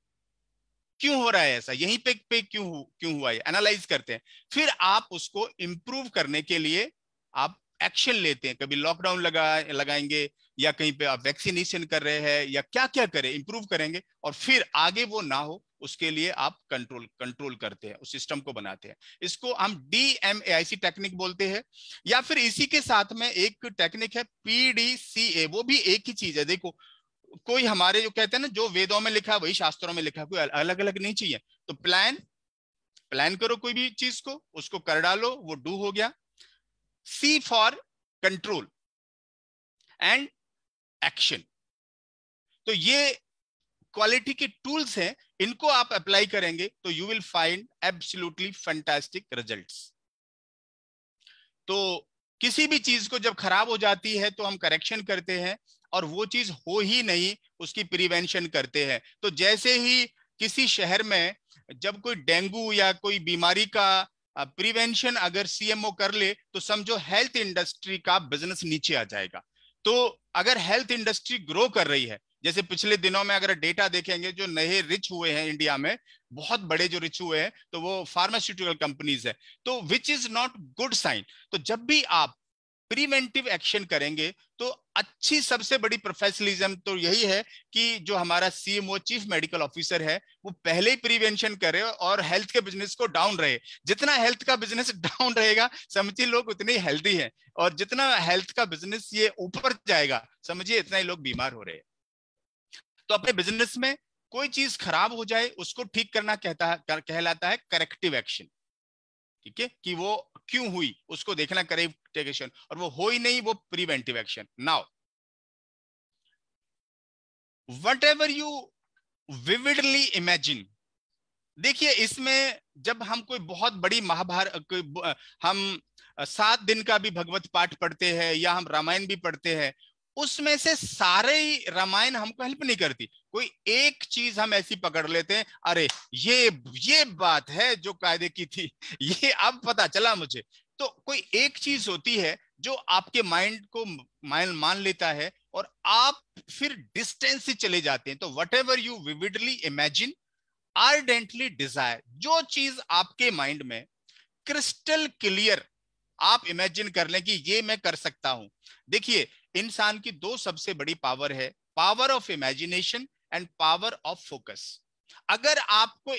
क्यों हो रहा है ऐसा यहीं पे पे क्यों क्यों हुआ है एनालाइज करते हैं फिर आप उसको इम्प्रूव करने के लिए आप एक्शन लेते हैं कभी लॉकडाउन लगा लगाएंगे या कहीं पे आप वैक्सीनेशन कर रहे हैं या क्या क्या करें इंप्रूव करेंगे और फिर आगे वो ना हो उसके लिए आप कंट्रोल कंट्रोल करते हैं उस सिस्टम को बनाते हैं इसको हम D M A I C technique बोलते हैं या फिर इसी के साथ में एक टेक्निक है पी डी सी ए वो भी एक ही चीज है देखो कोई हमारे जो कहते हैं ना जो वेदों में लिखा है वही शास्त्रों में लिखा है कोई अलग अलग नहीं चाहिए तो प्लान प्लान करो कोई भी चीज को उसको कर डालो वो डू हो गया C for control and action तो ये क्वालिटी के टूल्स हैं इनको आप अप्लाई करेंगे तो you will find absolutely fantastic results तो किसी भी चीज को जब खराब हो जाती है तो हम करेक्शन करते हैं और वो चीज हो ही नहीं उसकी प्रिवेंशन करते हैं तो जैसे ही किसी शहर में जब कोई डेंगू या कोई बीमारी का प्रिवेंशन अगर सीएमओ कर ले तो समझो हेल्थ इंडस्ट्री का बिजनेस नीचे आ जाएगा तो अगर हेल्थ इंडस्ट्री ग्रो कर रही है जैसे पिछले दिनों में अगर डेटा देखेंगे जो नए रिच हुए हैं इंडिया में बहुत बड़े जो रिच हुए हैं तो वो फार्मास्यूटिकल कंपनीज है तो which is not good sign तो जब भी आप प्रिवेंटिव एक्शन करेंगे तो अच्छी सबसे बड़ी प्रोफेशनलिज्म तो यही है कि जो हमारा सीएमओ चीफ मेडिकल ऑफिसर है वो पहले ही प्रिवेंशन करे और हेल्थ के बिजनेस को डाउन रहे जितना हेल्थ का बिजनेस डाउन रहेगा समझिए लोग उतने हेल्थी हैं और जितना हेल्थ का बिजनेस ये ऊपर जाएगा समझिए इतना ही लोग बीमार हो रहे हैं तो अपने बिजनेस में कोई चीज खराब हो जाए उसको ठीक करना कहता कहलाता है करेक्टिव एक्शन ठीक है कि वो क्यों हुई उसको देखना करेक्ट और वो हो ही नहीं वो preventive action now whatever you vividly imagine देखिए इसमें जब हम कोई बहुत बड़ी महाभारत हम सात दिन का भी भगवत पाठ पढ़ते हैं या हम रामायण भी पढ़ते हैं उसमें से सारे ही रामायण हमको हेल्प नहीं करती कोई एक चीज हम ऐसी पकड़ लेते हैं अरे ये ये बात है जो कायदे की थी ये अब पता चला मुझे तो कोई एक चीज होती है जो आपके माइंड को माइंड मान लेता है और आप फिर डिस्टेंस से चले जाते हैं तो whatever you vividly imagine ardently desire जो चीज आपके माइंड में क्रिस्टल क्लियर आप इमेजिन कर लें कि ये मैं कर सकता हूं देखिए इंसान की दो सबसे बड़ी पावर है power of imagination and power of focus अगर आपको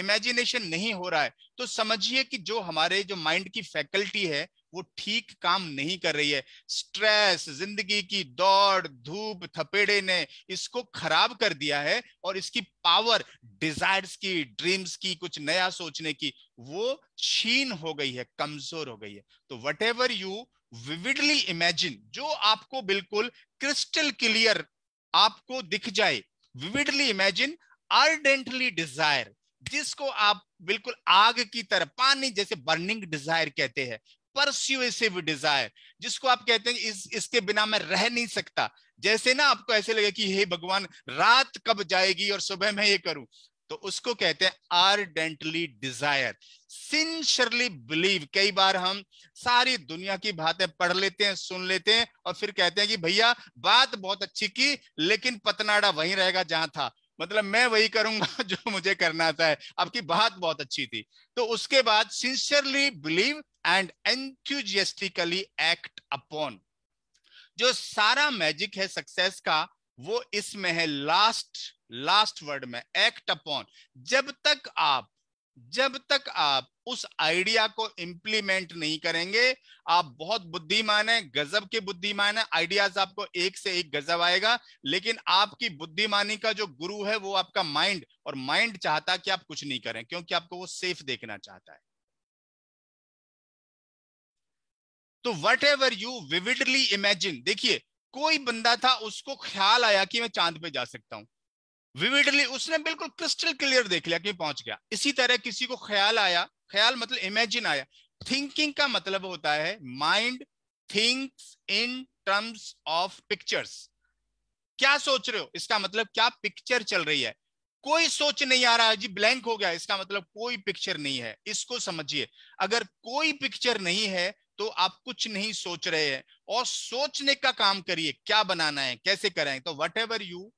इमेजिनेशन नहीं हो रहा है तो समझिए कि जो हमारे जो माइंड की फैकल्टी है वो ठीक काम नहीं कर रही है स्ट्रेस जिंदगी की दौड़ धूप थपेड़े ने इसको खराब कर दिया है और इसकी पावर डिजायर्स की ड्रीम्स की कुछ नया सोचने की वो छीन हो गई है कमजोर हो गई है तो whatever you vividly imagine जो आपको बिल्कुल क्रिस्टल क्लियर आपको दिख जाए विविडली इमेजिन अर्डेंटली डिजायर जिसको आप बिल्कुल आग की तरह पानी जैसे बर्निंग डिजायर कहते हैं परस्यूसिव डिजायर जिसको आप कहते हैं इस इसके बिना मैं रह नहीं सकता जैसे ना आपको ऐसे लगे कि हे भगवान रात कब जाएगी और सुबह मैं ये करूं तो उसको कहते हैं आर्डेंटली डिजायर सिंशरली बिलीव कई बार हम सारी दुनिया की बातें पढ़ लेते हैं सुन लेते हैं और फिर कहते हैं कि भैया बात बहुत अच्छी की लेकिन पतनाड़ा वहीं रहेगा जहां था मतलब मैं वही करूंगा जो मुझे करना था है आपकी बात बहुत अच्छी थी तो उसके बाद sincerely believe and enthusiastically act upon जो सारा मैजिक है सक्सेस का वो इसमें है लास्ट लास्ट वर्ड में एक्ट अपॉन जब तक आप जब तक आप उस आइडिया को इंप्लीमेंट नहीं करेंगे आप बहुत बुद्धिमान है गजब के बुद्धिमान है आइडियाज आपको एक से एक गजब आएगा लेकिन आपकी बुद्धिमानी का जो गुरु है वो आपका माइंड और माइंड चाहता कि आप कुछ नहीं करें क्योंकि आपको वो सेफ देखना चाहता है तो whatever you vividly imagine देखिए कोई बंदा था उसको ख्याल आया कि मैं चांद पे जा सकता हूं विविडली उसने बिल्कुल क्रिस्टल क्लियर देख लिया कि पहुंच गया इसी तरह किसी को ख्याल आया ख्याल मतलब इमेजिन आया थिंकिंग का मतलब होता है mind thinks in terms of pictures क्या सोच रहे हो इसका मतलब क्या पिक्चर चल रही है कोई सोच नहीं आ रहा है जी ब्लैंक हो गया इसका मतलब कोई पिक्चर नहीं है इसको समझिए अगर कोई पिक्चर नहीं है तो आप कुछ नहीं सोच रहे हैं और सोचने का काम करिए क्या बनाना है कैसे करें तो whatever you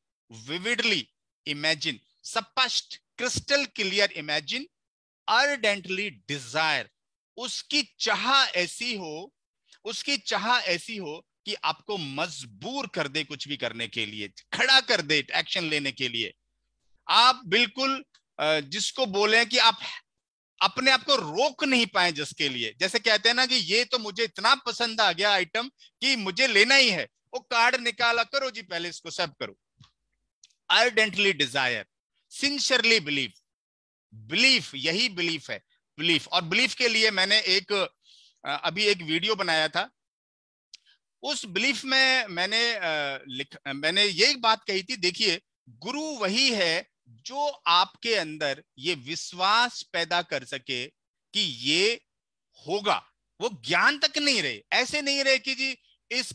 vividly imagine स्पष्ट crystal clear imagine ardently desire उसकी चाह ऐसी हो उसकी चाह ऐसी हो कि आपको मजबूर कर दे कुछ भी करने के लिए खड़ा कर दे एक्शन लेने के लिए आप बिल्कुल जिसको बोले कि आप अपने आप को रोक नहीं पाए जिसके लिए जैसे कहते हैं ना कि ये तो मुझे इतना पसंद आ गया आइटम कि मुझे लेना ही है वो कार्ड निकाला करो जी पहले इसको सब करो ardently desire sincerely believe belief यही बिलीफ है बिलीफ और बिलीफ के लिए मैंने एक अभी एक वीडियो बनाया था उस बिलीफ में मैंने लिख मैंने ये बात कही थी देखिए गुरु वही है जो आपके अंदर ये विश्वास पैदा कर सके कि ये होगा वो ज्ञान तक नहीं रहे ऐसे नहीं रहे कि जी इस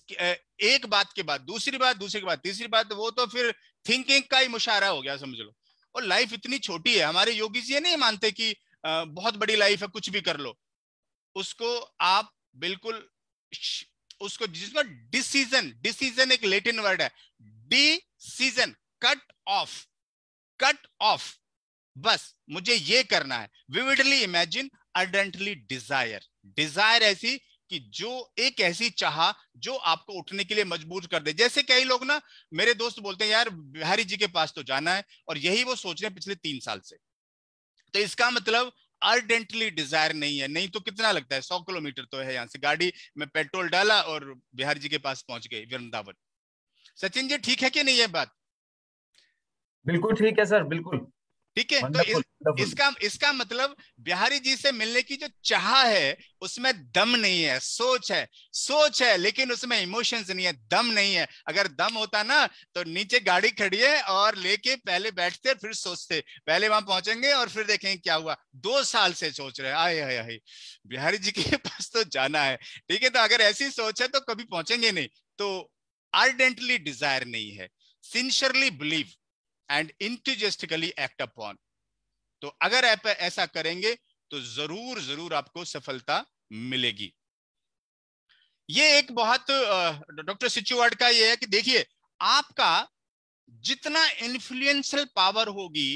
एक बात के बाद दूसरी बात दूसरी बात तीसरी बात वो तो फिर थिंकिंग का ही मुशारा हो गया समझ लो और लाइफ इतनी छोटी है हमारे योगी जी ये नहीं मानते कि बहुत बड़ी लाइफ है कुछ भी कर लो उसको आप बिल्कुल उसको जिसमें डिसीजन डिसीजन एक लेटिन वर्ड है decision cut off cut off बस मुझे ये करना है vividly imagine ardently desire desire ऐसी कि जो एक ऐसी चाह जो आपको उठने के लिए मजबूर कर दे जैसे कई लोग ना मेरे दोस्त बोलते हैं यार बिहारी जी के पास तो जाना है और यही वो सोच रहे हैं पिछले तीन साल से तो इसका मतलब अर्डेंटली डिजायर नहीं है नहीं तो कितना लगता है सौ किलोमीटर तो है यहाँ से गाड़ी में पेट्रोल डाला और बिहार जी के पास पहुंच गए वृंदावन सचिन जी ठीक है कि नहीं है बात बिल्कुल ठीक है सर बिल्कुल ठीक है तो इस, इसका इसका मतलब बिहारी जी से मिलने की जो चाह है उसमें दम नहीं है सोच है सोच है लेकिन उसमें इमोशंस नहीं है दम नहीं है अगर दम होता ना तो नीचे गाड़ी खड़ी है और लेके पहले बैठते फिर सोचते पहले वहां पहुंचेंगे और फिर देखेंगे क्या हुआ दो साल से सोच रहे आए हाय हाय बिहारी जी के पास तो जाना है ठीक है तो अगर ऐसी सोच है तो कभी पहुंचेंगे नहीं तो आर्डेंटली डिजायर नहीं है sincerely believe and enthusiastically act upon तो अगर आप ऐसा करेंगे तो जरूर जरूर आपको सफलता मिलेगी ये एक बहुत डॉक्टर सिचुवर्ड का ये है कि देखिए आपका जितना इन्फ्लुएंशियल पावर होगी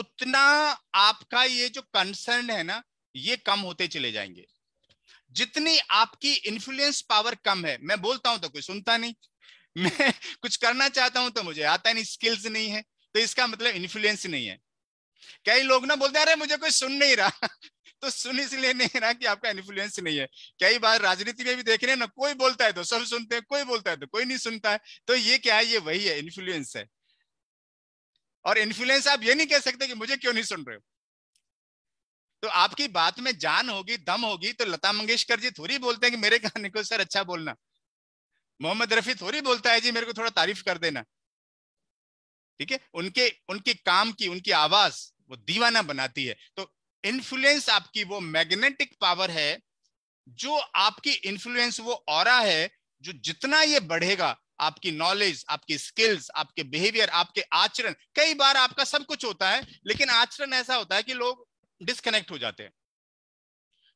उतना आपका ये जो कंसर्न है ना ये कम होते चले जाएंगे जितनी आपकी इन्फ्लुएंस पावर कम है मैं बोलता हूं तो कोई सुनता नहीं मैं कुछ करना चाहता हूं तो मुझे आता नहीं स्किल्स नहीं है तो इसका मतलब इन्फ्लुएंस नहीं है कई लोग ना बोलते अरे मुझे कोई सुन नहीं रहा तो सुन इसलिए नहीं रहा कि आपका इन्फ्लुएंस नहीं है कई बार राजनीति में भी देख रहे हैं ना कोई बोलता है तो सब सुनते हैं कोई बोलता है तो कोई नहीं सुनता है तो ये क्या है ये वही है इन्फ्लुएंस है और इन्फ्लुएंस आप ये नहीं कह सकते कि मुझे क्यों नहीं सुन रहे हो तो आपकी बात में जान होगी दम होगी तो लता मंगेशकर जी थोड़ी बोलते हैं कि मेरे गाने को सर अच्छा बोलना मोहम्मद रफी थोड़ी बोलता है जी मेरे को थोड़ा तारीफ कर देना ठीक है उनके उनके काम की उनकी आवाज वो दीवाना बनाती है तो इन्फ्लुएंस आपकी वो मैग्नेटिक पावर है जो आपकी इन्फ्लुएंस वो और है जो जितना ये बढ़ेगा आपकी नॉलेज आपकी स्किल्स आपके बिहेवियर आपके आचरण कई बार आपका सब कुछ होता है लेकिन आचरण ऐसा होता है कि लोग डिस्कनेक्ट हो जाते हैं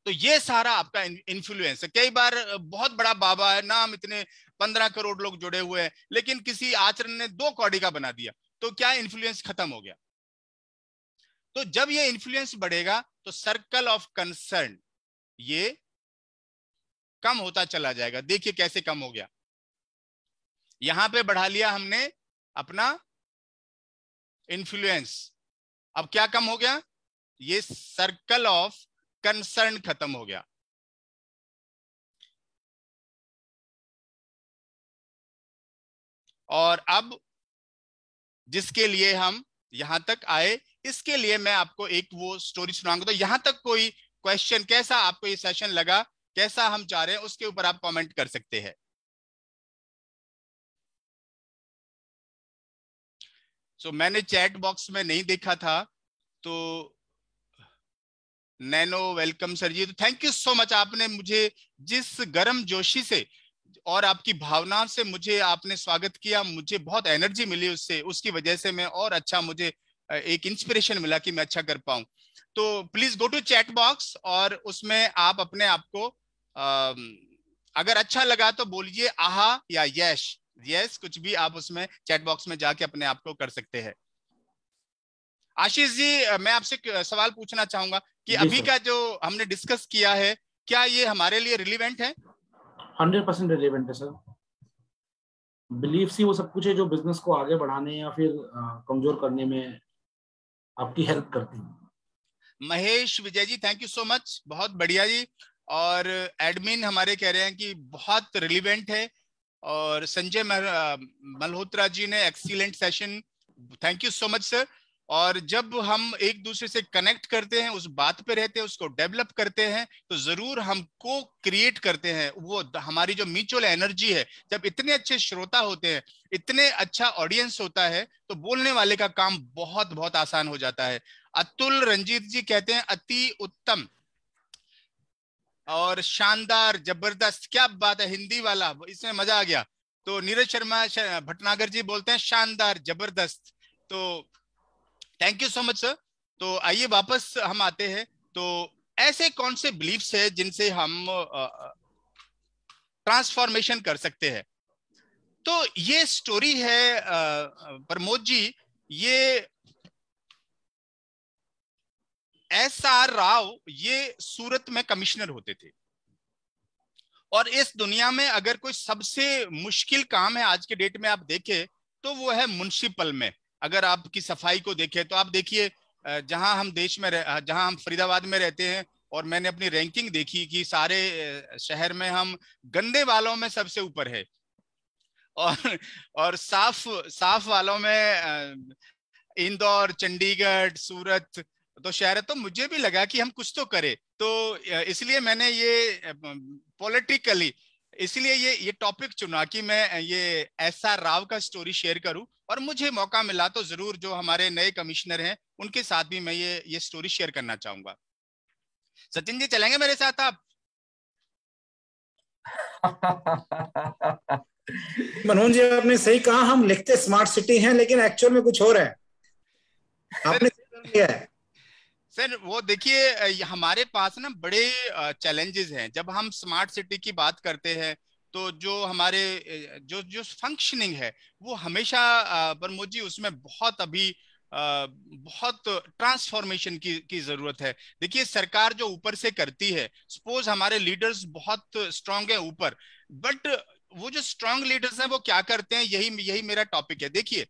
तो ये सारा आपका इन्फ्लुएंस है कई बार बहुत बड़ा बाबा है नाम इतने पंद्रह करोड़ लोग जुड़े हुए हैं लेकिन किसी आचरण ने दो कौड़ी का बना दिया तो क्या इन्फ्लुएंस खत्म हो गया तो जब ये इन्फ्लुएंस बढ़ेगा तो सर्कल ऑफ कंसर्न ये कम होता चला जाएगा देखिए कैसे कम हो गया यहां पे बढ़ा लिया हमने अपना इन्फ्लुएंस अब क्या कम हो गया ये सर्कल ऑफ कंसर्न खत्म हो गया और अब जिसके लिए हम यहां तक आए इसके लिए मैं आपको एक वो स्टोरी सुनाऊंगा तो यहां तक कोई क्वेश्चन कैसा आपको ये सेशन लगा कैसा हम चाह रहे हैं उसके ऊपर आप कमेंट कर सकते हैं सो so, मैंने चैट बॉक्स में नहीं देखा था तो नैनो वेलकम सर जी तो थैंक यू सो मच आपने मुझे जिस गर्म जोशी से और आपकी भावना से मुझे आपने स्वागत किया मुझे बहुत एनर्जी मिली उससे उसकी वजह से मैं और अच्छा मुझे एक इंस्पिरेशन मिला कि मैं अच्छा कर पाऊं तो please go to chat box और उसमें आप अपने आप को अगर अच्छा लगा तो बोलिए आहा या यश यस कुछ भी आप उसमें चैट बॉक्स में जाके अपने आप को कर सकते हैं आशीष जी मैं आपसे सवाल पूछना चाहूंगा कि अभी का जो हमने डिस्कस किया है क्या ये हमारे लिए रिलीवेंट है हंड्रेड परसेंट रिलीवेंट है सर बिलीफ ही वो सब कुछ है जो बिजनेस को आगे बढ़ाने या फिर कमजोर करने में आपकी हेल्प करती है Mahesh Vijay ji thank you so much बहुत बढ़िया जी और एडमिन हमारे कह रहे हैं कि बहुत रिलीवेंट है और संजय मल्होत्रा जी ने excellent session thank you so much sir और जब हम एक दूसरे से कनेक्ट करते हैं उस बात पे रहते हैं उसको डेवलप करते हैं तो जरूर हम को क्रिएट करते हैं वो हमारी जो म्यूचुअल एनर्जी है जब इतने अच्छे श्रोता होते हैं इतने अच्छा ऑडियंस होता है तो बोलने वाले का काम बहुत बहुत आसान हो जाता है अतुल रंजीत जी कहते हैं अति उत्तम और शानदार जबरदस्त क्या बात है हिंदी वाला इसमें मजा आ गया तो नीरज शर्मा भटनागर जी बोलते हैं शानदार जबरदस्त तो thank you so much sir तो आइए वापस हम आते हैं तो ऐसे कौन से बिलीफ्स है जिनसे हम ट्रांसफॉर्मेशन कर सकते हैं तो ये स्टोरी है प्रमोद जी ये एस आर राव ये सूरत में कमिश्नर होते थे और इस दुनिया में अगर कोई सबसे मुश्किल काम है आज के डेट में आप देखें तो वो है म्यूनसिपल में अगर आपकी सफाई को देखें तो आप देखिए जहां हम देश में जहां हम फरीदाबाद में रहते हैं और मैंने अपनी रैंकिंग देखी कि सारे शहर में हम गंदे वालों में सबसे ऊपर है और और साफ साफ वालों में इंदौर चंडीगढ़ सूरत तो शहर है तो मुझे भी लगा कि हम कुछ तो करें तो इसलिए मैंने ये पॉलिटिकली इसलिए ये ये टॉपिक चुना कि मैं ये एस आर राव का स्टोरी शेयर करूं और मुझे मौका मिला तो जरूर जो हमारे नए कमिश्नर हैं उनके साथ भी मैं ये ये स्टोरी शेयर करना चाहूंगा सचिन जी चलेंगे मेरे साथ आप मनोज जी आपने सही कहा हम लिखते स्मार्ट सिटी हैं लेकिन एक्चुअल में कुछ और है आपने सर वो देखिए हमारे पास ना बड़े चैलेंजेस हैं जब हम स्मार्ट सिटी की बात करते हैं तो जो हमारे जो जो फंक्शनिंग है वो हमेशा प्रमोद उसमें बहुत अभी बहुत ट्रांसफॉर्मेशन की की जरूरत है देखिए सरकार जो ऊपर से करती है सपोज हमारे लीडर्स बहुत स्ट्रांग है ऊपर बट वो जो स्ट्रांग लीडर्स हैं वो क्या करते हैं यही यही मेरा टॉपिक है देखिए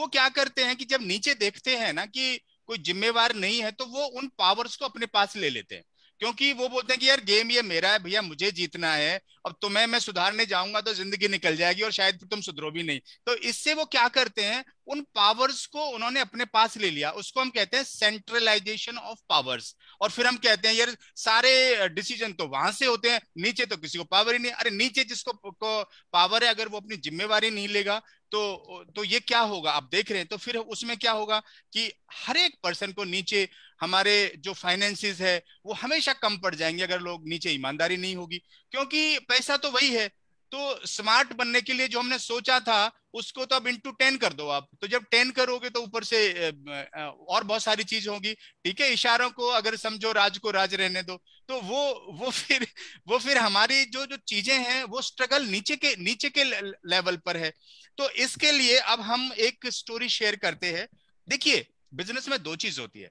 वो क्या करते हैं कि जब नीचे देखते हैं ना कि कोई जिम्मेवार नहीं है तो वो उन पावर्स को अपने पास ले लेते हैं क्योंकि वो बोलते हैं कि यार गेम ये मेरा है भैया मुझे जीतना है अब तुम्हें मैं सुधारने जाऊंगा तो जिंदगी निकल जाएगी और शायद तुम सुधरो भी नहीं तो इससे वो क्या करते हैं उन पावर्स को उन्होंने अपने पास ले लिया उसको हम कहते हैं सेंट्रलाइजेशन ऑफ पावर्स और फिर हम कहते हैं यार सारे डिसीजन तो वहां से होते हैं नीचे तो किसी को पावर ही नहीं अरे नीचे जिसको पावर है अगर वो अपनी जिम्मेवारी नहीं लेगा तो तो ये क्या होगा आप देख रहे हैं तो फिर उसमें क्या होगा कि हर एक पर्सन को नीचे हमारे जो फाइनेंसिस है वो हमेशा कम पड़ जाएंगे अगर लोग नीचे ईमानदारी नहीं होगी क्योंकि पैसा तो वही है तो स्मार्ट बनने के लिए जो हमने सोचा था उसको तो अब इंटू टेन कर दो आप तो जब टेन करोगे तो ऊपर से और बहुत सारी चीज होगी ठीक है इशारों को अगर समझो राज को राज रहने दो तो वो वो फिर वो फिर हमारी जो जो चीजें हैं वो स्ट्रगल नीचे के नीचे के लेवल पर है तो इसके लिए अब हम एक स्टोरी शेयर करते हैं देखिए बिजनेस में दो चीज होती है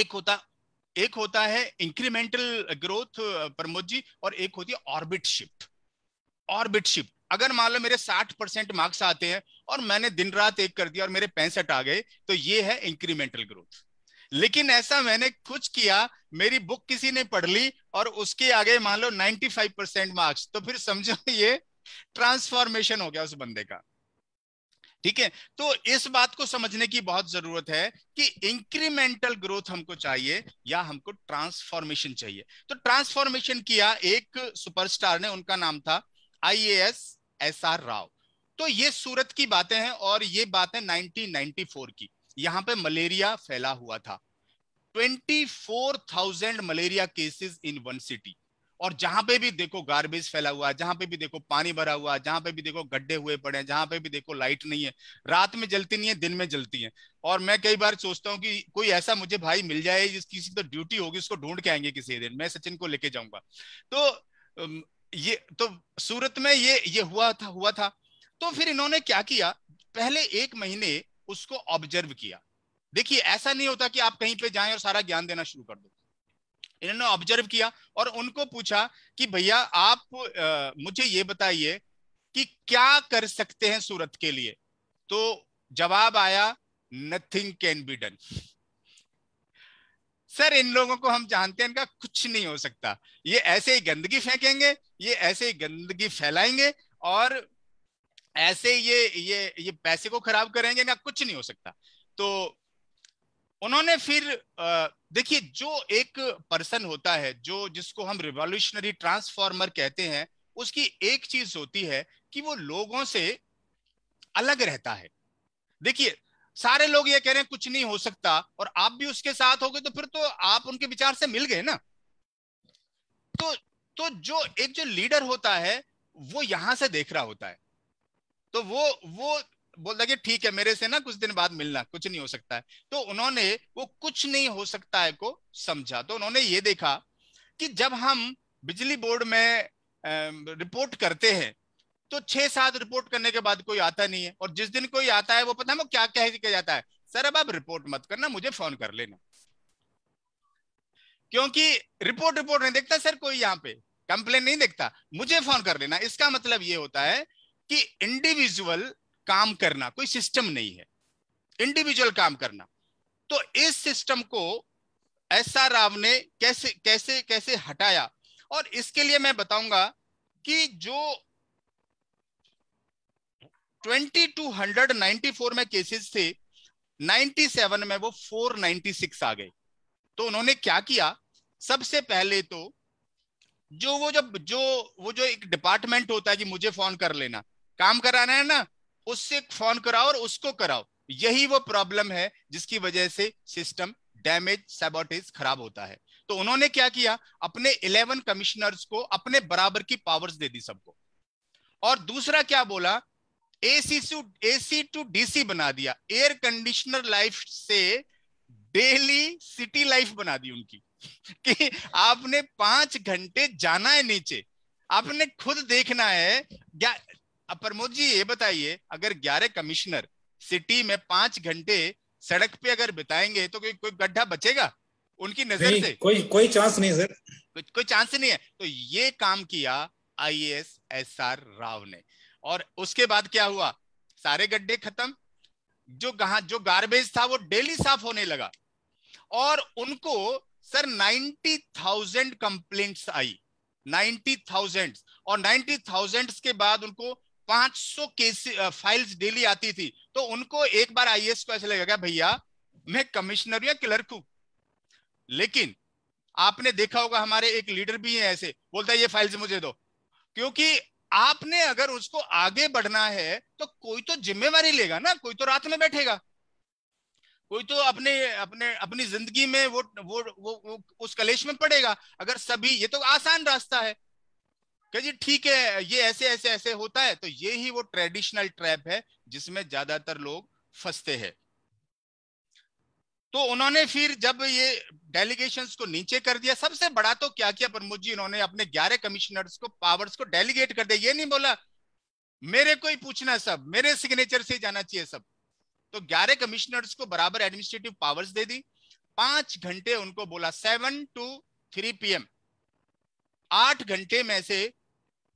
एक होता एक होता है इंक्रीमेंटल ग्रोथ प्रमोद जी और एक होती है ऑर्बिट शिफ्ट ऑर्बिटशिप अगर मान लो मेरे 60 परसेंट मार्क्स आते हैं और मैंने दिन रात एक कर दिया और मेरे पैंसठ आ गए तो ये है इंक्रीमेंटल ग्रोथ लेकिन ऐसा मैंने कुछ किया मेरी बुक किसी ने पढ़ ली और उसके आगे मान लो 95 परसेंट मार्क्स तो फिर समझो ये ट्रांसफॉर्मेशन हो गया उस बंदे का ठीक है तो इस बात को समझने की बहुत जरूरत है कि इंक्रीमेंटल ग्रोथ हमको चाहिए या हमको ट्रांसफॉर्मेशन चाहिए तो ट्रांसफॉर्मेशन किया एक सुपरस्टार ने उनका नाम था आईएएस एस आर राव तो ये सूरत की बातें हैं और ये बातें 1994 की यहां पे मलेरिया फैला हुआ था 24,000 malaria cases in one city और जहां पे भी देखो गार्बेज फैला हुआ है जहां पे भी देखो पानी भरा हुआ है जहां पे भी देखो गड्ढे हुए पड़े हैं जहां पे भी देखो लाइट नहीं है रात में जलती नहीं है दिन में जलती है और मैं कई बार सोचता हूँ कि कोई ऐसा मुझे भाई मिल जाए जिस किसी तो ड्यूटी होगी उसको ढूंढ के आएंगे किसी दिन मैं सचिन को लेके जाऊंगा तो ये तो सूरत में ये ये हुआ था हुआ था तो फिर इन्होंने क्या किया पहले एक महीने उसको ऑब्जर्व किया देखिए ऐसा नहीं होता कि आप कहीं पे जाएं और सारा ज्ञान देना शुरू कर दो इन्होंने ऑब्जर्व किया और उनको पूछा कि भैया आप आ, मुझे ये बताइए कि क्या कर सकते हैं सूरत के लिए तो जवाब आया nothing can be done sir इन लोगों को हम जानते हैं इनका कुछ नहीं हो सकता ये ऐसे ही गंदगी फेंकेंगे ये ऐसे गंदगी फैलाएंगे और ऐसे ये ये ये पैसे को खराब करेंगे ना कुछ नहीं हो सकता तो उन्होंने फिर देखिए जो एक पर्सन होता है जो जिसको हम रिवॉल्यूशनरी ट्रांसफॉर्मर कहते हैं उसकी एक चीज होती है कि वो लोगों से अलग रहता है देखिए सारे लोग ये कह रहे हैं कुछ नहीं हो सकता और आप भी उसके साथ हो गए तो फिर तो आप उनके विचार से मिल गए ना तो जो एक जो लीडर होता है वो यहां से देख रहा होता है तो वो वो बोलता कि ठीक है मेरे से ना कुछ दिन बाद मिलना कुछ नहीं हो सकता है तो उन्होंने वो कुछ नहीं हो सकता है को समझा तो उन्होंने ये देखा कि जब हम बिजली बोर्ड में रिपोर्ट करते हैं तो छह सात रिपोर्ट करने के बाद कोई आता नहीं है और जिस दिन कोई आता है वो पता है वो क्या कह के जाता है सर अब आप रिपोर्ट मत करना मुझे फोन कर लेना क्योंकि रिपोर्ट रिपोर्ट नहीं देखता सर कोई यहाँ पे कंप्लेन नहीं देखता मुझे फोन कर लेना इसका मतलब ये होता है कि इंडिविजुअल काम करना कोई सिस्टम नहीं है इंडिविजुअल काम करना तो इस सिस्टम को एस राव ने कैसे कैसे कैसे हटाया और इसके लिए मैं बताऊंगा कि जो 2294 में केसेस थे 97 में वो 496 आ गए तो उन्होंने क्या किया सबसे पहले तो जो वो जब जो वो जो एक डिपार्टमेंट होता है कि मुझे फोन कर लेना काम कराना है ना उससे फोन कराओ और उसको कराओ यही वो प्रॉब्लम है जिसकी वजह से सिस्टम डैमेज सेबोटेज खराब होता है तो उन्होंने क्या किया अपने इलेवन कमिश्नर्स को अपने बराबर की पावर्स दे दी सबको और दूसरा क्या बोला AC to AC to DC बना दिया एयर कंडीशनर लाइफ से डेली सिटी लाइफ बना दी उनकी कि आपने पांच घंटे जाना है नीचे आपने खुद देखना है प्रमोद जी ये बताइए अगर ग्यारह कमिश्नर सिटी में पांच घंटे सड़क पे अगर बिताएंगे तो कोई कोई गड्ढा बचेगा उनकी नजर से कोई कोई चांस नहीं सर को, कोई चांस नहीं है तो ये काम किया I S S R Rao ने और उसके बाद क्या हुआ सारे गड्ढे खत्म जो कहा जो गार्बेज था वो डेली साफ होने लगा और उनको सर 90,000 कंप्लेंट्स आई 90,000 और 90,000 के बाद उनको 500 सौ केस फाइल्स डेली आती थी तो उनको एक बार आईएएस को ऐसे लगेगा भैया मैं कमिश्नर या क्लर्क हूं लेकिन आपने देखा होगा हमारे एक लीडर भी है ऐसे बोलता है ये फाइल्स मुझे दो क्योंकि आपने अगर उसको आगे बढ़ना है तो कोई तो जिम्मेवारी लेगा ना कोई तो रात में बैठेगा कोई तो अपने अपने अपनी जिंदगी में वो वो वो, वो उस कलेश में पड़ेगा अगर सभी ये तो आसान रास्ता है कह जी ठीक है ये ऐसे ऐसे ऐसे होता है तो ये ही वो ट्रेडिशनल ट्रैप है जिसमें ज्यादातर लोग फंसते हैं तो उन्होंने फिर जब ये डेलीगेशन को नीचे कर दिया सबसे बड़ा तो क्या किया प्रमोद जी उन्होंने अपने ग्यारह कमिश्नर्स को पावर्स को डेलीगेट कर दिया ये नहीं बोला मेरे को ही पूछना सब मेरे सिग्नेचर से जाना चाहिए सब तो ग्यारह कमिश्नर्स को बराबर एडमिनिस्ट्रेटिव पावर्स दे दी पांच घंटे उनको बोला सेवन टू थ्री पीएम आठ घंटे में से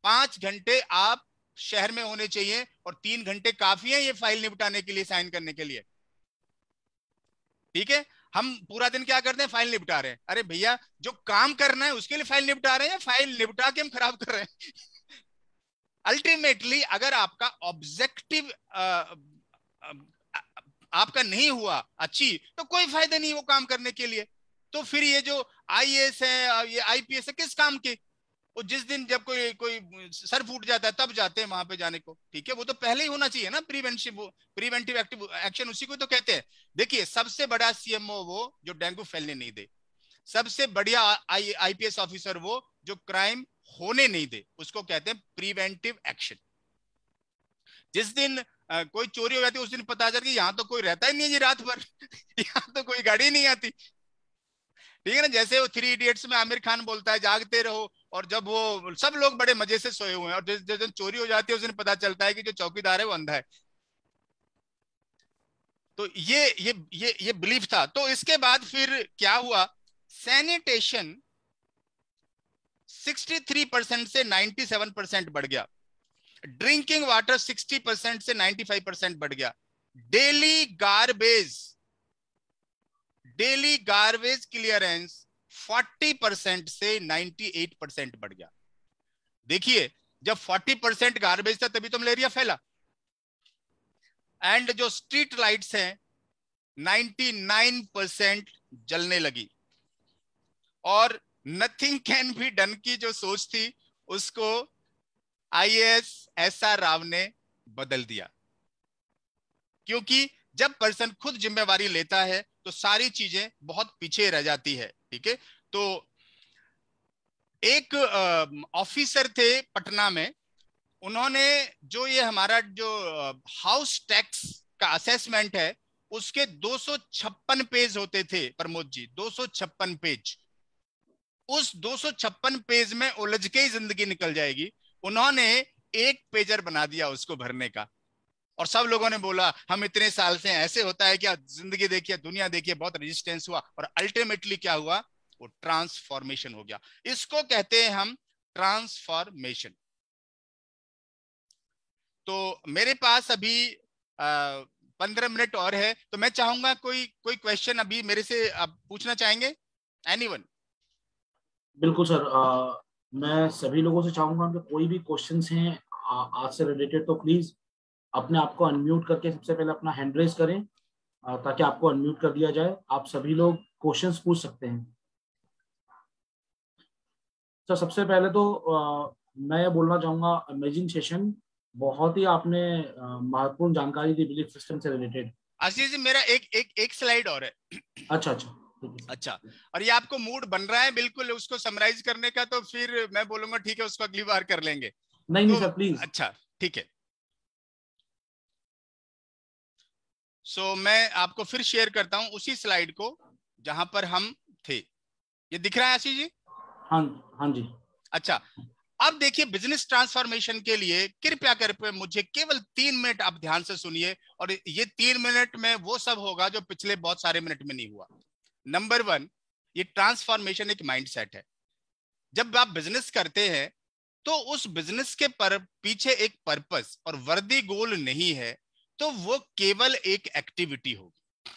पांच घंटे आप शहर में होने चाहिए और तीन घंटे काफी हैं ये फाइल निपटाने के लिए साइन करने के लिए ठीक है हम पूरा दिन क्या करते हैं फाइल निपटा रहे हैं अरे भैया जो काम करना है उसके लिए फाइल निपटा रहे हैं फाइल निपटा के हम खराब कर रहे हैं अल्टीमेटली अगर आपका ऑब्जेक्टिव आपका नहीं हुआ अच्छी तो कोई फायदा नहीं वो काम करने के लिए तो फिर ये जो आई है ये आईपीएस है किस काम के और जिस दिन जब कोई कोई सर फूट जाता है तब जाते हैं वहां पे जाने को ठीक है वो तो पहले ही होना चाहिए ना प्रिवेंटिव प्रिवेंटिव एक्टिव एक्शन उसी को तो कहते हैं देखिए सबसे बड़ा सीएमओ वो जो डेंगू फैलने नहीं दे सबसे बढ़िया आई आईपीएस ऑफिसर वो जो क्राइम होने नहीं दे उसको कहते हैं प्रिवेंटिव एक्शन जिस दिन कोई चोरी हो जाती उस दिन पता चल गया यहाँ तो कोई रहता ही नहीं है जी रात भर यहाँ तो कोई गाड़ी नहीं आती ठीक है ना जैसे वो थ्री इडियट्स में आमिर खान बोलता है जागते रहो और जब वो सब लोग बड़े मजे से सोए हुए हैं और जिस दिन चोरी हो जाती है उस दिन पता चलता है कि जो चौकीदार है वो अंधा है तो ये ये ये ये बिलीफ था तो इसके बाद फिर क्या हुआ सैनिटेशन 63 परसेंट से 97 परसेंट बढ़ गया ड्रिंकिंग वाटर 60 परसेंट से 95 परसेंट बढ़ गया daily garbage daily garbage clearance 40 percent से 98 परसेंट बढ़ गया देखिए जब 40 परसेंट गार्बेज था तभी तो मलेरिया फैला एंड जो स्ट्रीट लाइट्स हैं 99 परसेंट जलने लगी और नथिंग कैन बी डन की जो सोच थी उसको आईएएस एस आर राव ने बदल दिया क्योंकि जब पर्सन खुद जिम्मेवारी लेता है तो सारी चीजें बहुत पीछे रह जाती है ठीक है तो एक ऑफिसर थे पटना में उन्होंने जो ये हमारा जो हाउस टैक्स का असेसमेंट है उसके 256 पेज होते थे प्रमोद जी 256 पेज उस 256 पेज में उलझ के ही जिंदगी निकल जाएगी उन्होंने एक पेजर बना दिया उसको भरने का और सब लोगों ने बोला हम इतने साल से ऐसे होता है क्या जिंदगी देखिए दुनिया देखिए बहुत रेजिस्टेंस हुआ और अल्टीमेटली क्या हुआ वो ट्रांसफॉर्मेशन हो गया इसको कहते हैं हम ट्रांसफॉर्मेशन तो मेरे पास अभी पंद्रह मिनट और है तो मैं चाहूंगा कोई कोई क्वेश्चन अभी मेरे से आप पूछना चाहेंगे एनीवन बिल्कुल सर मैं सभी लोगों से चाहूंगा कि कोई भी क्वेश्चन हैं आज से रिलेटेड तो प्लीज अपने आप को अनम्यूट करके सबसे पहले अपना हैंड रेस करें ताकि आपको अनम्यूट कर दिया जाए आप सभी लोग क्वेश्चंस पूछ सकते हैं सर तो सबसे पहले तो आ, मैं ये बोलना चाहूंगा अमेजिंग सेशन बहुत ही आपने महत्वपूर्ण जानकारी दी बिलीफ सिस्टम से रिलेटेड आशीष जी मेरा एक एक एक स्लाइड और है अच्छा अच्छा अच्छा और ये आपको मूड बन रहा है बिल्कुल उसको समराइज करने का तो फिर मैं बोलूंगा ठीक है उसको अगली बार कर लेंगे नहीं तो, सर प्लीज अच्छा ठीक है सो so, मैं आपको फिर शेयर करता हूँ उसी स्लाइड को जहां पर हम थे ये दिख रहा है आशीष जी हाँ हाँ जी अच्छा अब देखिए बिजनेस ट्रांसफॉर्मेशन के लिए कृपया कृपया मुझे केवल तीन मिनट आप ध्यान से सुनिए और ये तीन मिनट में वो सब होगा जो पिछले बहुत सारे मिनट में नहीं हुआ नंबर वन ये ट्रांसफॉर्मेशन एक माइंडसेट है जब आप बिजनेस करते हैं तो उस बिजनेस के पर पीछे एक पर्पस और वर्दी गोल नहीं है तो वो केवल एक एक्टिविटी होगी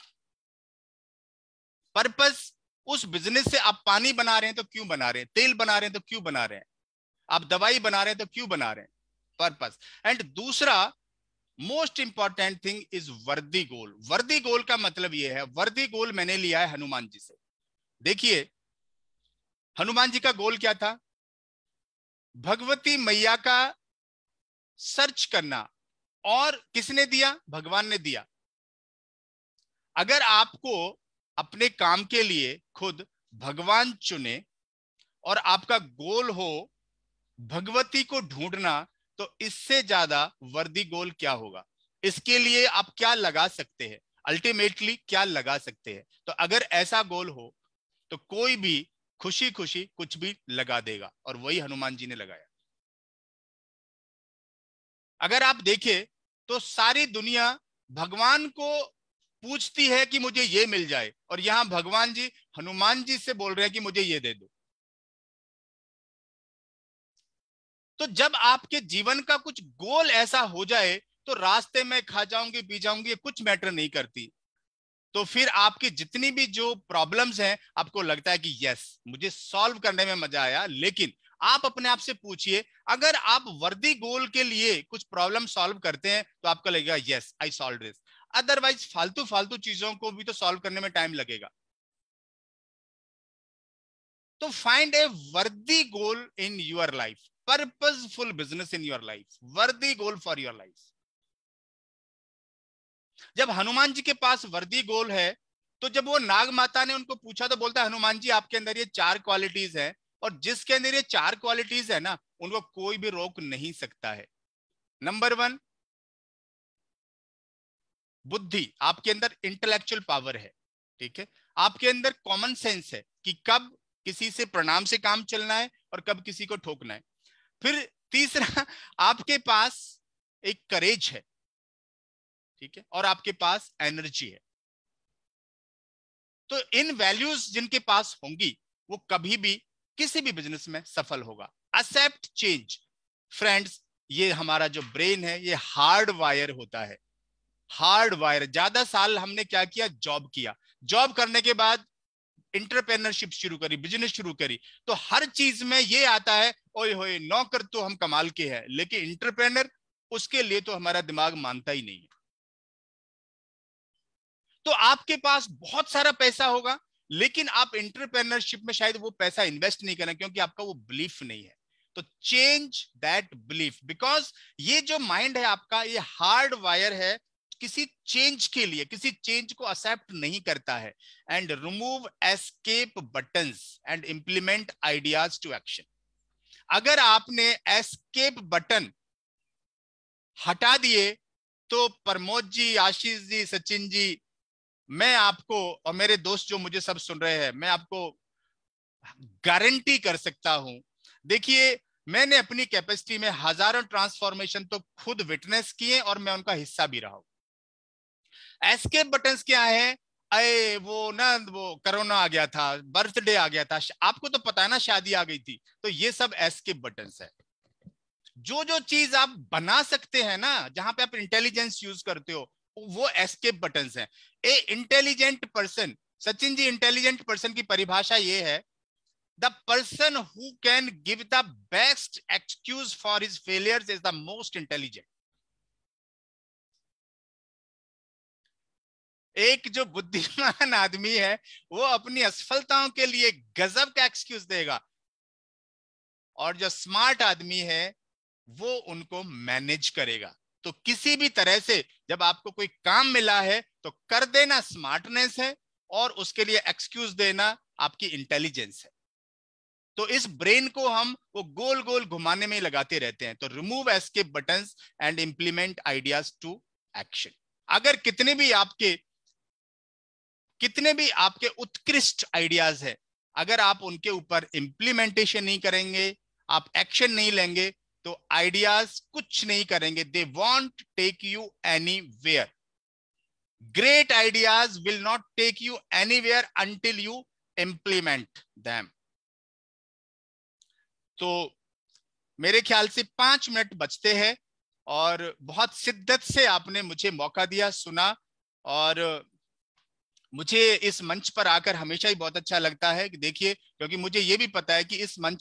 पर्पस उस बिजनेस से आप पानी बना रहे हैं तो क्यों बना रहे हैं तेल बना रहे हैं तो क्यों बना रहे हैं आप दवाई बना रहे हैं तो क्यों बना रहे हैं पर्पस एंड दूसरा most important thing is worthy goal वर्दी गोल का मतलब यह है वर्दी गोल मैंने लिया है हनुमान जी से देखिए हनुमान जी का गोल क्या था भगवती मैया का सर्च करना और किसने दिया भगवान ने दिया अगर आपको अपने काम के लिए खुद भगवान चुने और आपका गोल हो भगवती को ढूंढना तो इससे ज्यादा वर्दी गोल क्या होगा इसके लिए आप क्या लगा सकते हैं अल्टीमेटली क्या लगा सकते हैं तो अगर ऐसा गोल हो तो कोई भी खुशी खुशी कुछ भी लगा देगा और वही हनुमान जी ने लगाया अगर आप देखें तो सारी दुनिया भगवान को पूछती है कि मुझे ये मिल जाए और यहां भगवान जी हनुमान जी से बोल रहे हैं कि मुझे ये दे दो तो जब आपके जीवन का कुछ गोल ऐसा हो जाए तो रास्ते में खा जाऊंगी पी जाऊंगी ये कुछ मैटर नहीं करती तो फिर आपकी जितनी भी जो प्रॉब्लम्स हैं आपको लगता है कि यस मुझे सॉल्व करने में मजा आया लेकिन आप अपने आप से पूछिए अगर आप वर्दी गोल के लिए कुछ प्रॉब्लम सॉल्व करते हैं तो आपको लगेगा yes I solve this otherwise फालतू फालतू चीजों को भी तो सॉल्व करने में टाइम लगेगा तो find a worthy goal in your life purposeful business in your life worthy goal for your life जब हनुमान जी के पास वर्दी गोल है तो जब वो नाग माता ने उनको पूछा तो बोलता है हनुमान जी आपके अंदर ये चार क्वालिटीज है और जिसके अंदर ये चार क्वालिटीज है ना उनको कोई भी रोक नहीं सकता है नंबर वन बुद्धि आपके अंदर इंटेलेक्चुअल पावर है ठीक है आपके अंदर कॉमन सेंस है कि कब किसी से प्रणाम से काम चलना है और कब किसी को ठोकना है फिर तीसरा आपके पास एक करेज है ठीक है और आपके पास एनर्जी है तो इन वैल्यूज जिनके पास होंगी वो कभी भी किसी भी बिजनेस में सफल होगा एक्सेप्ट चेंज फ्रेंड्स ये हमारा जो ब्रेन है ये हार्ड वायर होता है हार्ड वायर ज्यादा साल हमने क्या किया जॉब किया जॉब करने के बाद इंटरप्रेनरशिप शुरू करी बिजनेस शुरू करी तो हर चीज में ये आता है ओए होए नौकर तो हम कमाल के हैं लेकिन इंटरप्रेनर उसके लिए तो हमारा दिमाग मानता ही नहीं है तो आपके पास बहुत सारा पैसा होगा लेकिन आप इंटरप्रेनरशिप में शायद वो पैसा इन्वेस्ट नहीं करना क्योंकि आपका वो बिलीफ नहीं है तो चेंज दैट बिलीफ बिकॉज ये जो माइंड है आपका ये हार्ड वायर है किसी चेंज के लिए किसी चेंज को एक्सेप्ट नहीं करता है and remove escape button and implement ideas to action अगर आपने एस्केप बटन हटा दिए तो प्रमोद जी आशीष जी सचिन जी मैं आपको और मेरे दोस्त जो मुझे सब सुन रहे हैं मैं आपको गारंटी कर सकता हूं देखिए मैंने अपनी कैपेसिटी में हजारों ट्रांसफॉर्मेशन तो खुद विटनेस किए और मैं उनका हिस्सा भी रहा हूं एस्केप बटन क्या है अरे वो ना वो कोरोना आ गया था बर्थडे आ गया था आपको तो पता है ना शादी आ गई थी तो ये सब एस्केप बटन है जो जो चीज आप बना सकते हैं ना जहां पे आप इंटेलिजेंस यूज करते हो वो एस्केप बटन है a intelligent person Sachin ji intelligent person की परिभाषा ये है the person who can give the best excuse for his failure is the most intelligent एक जो बुद्धिमान आदमी है वो अपनी असफलताओं के लिए गजब का एक्सक्यूज देगा और जो स्मार्ट आदमी है वो उनको मैनेज करेगा तो किसी भी तरह से जब आपको कोई काम मिला है तो कर देना स्मार्टनेस है और उसके लिए एक्सक्यूज देना आपकी इंटेलिजेंस है तो इस ब्रेन को हम वो गोल गोल घुमाने में लगाते रहते हैं तो remove escape button and implement ideas to action अगर कितने भी आपके कितने भी आपके उत्कृष्ट आइडियाज है अगर आप उनके ऊपर इंप्लीमेंटेशन नहीं करेंगे आप एक्शन नहीं लेंगे तो आइडियाज कुछ नहीं करेंगे they won't take you anywhere ideas will not take you anywhere until you implement them तो मेरे ख्याल से पांच मिनट बचते हैं और बहुत शिद्दत से आपने मुझे मौका दिया सुना और मुझे इस मंच पर आकर हमेशा ही बहुत अच्छा लगता है कि देखिए क्योंकि मुझे ये भी पता है कि इस मंच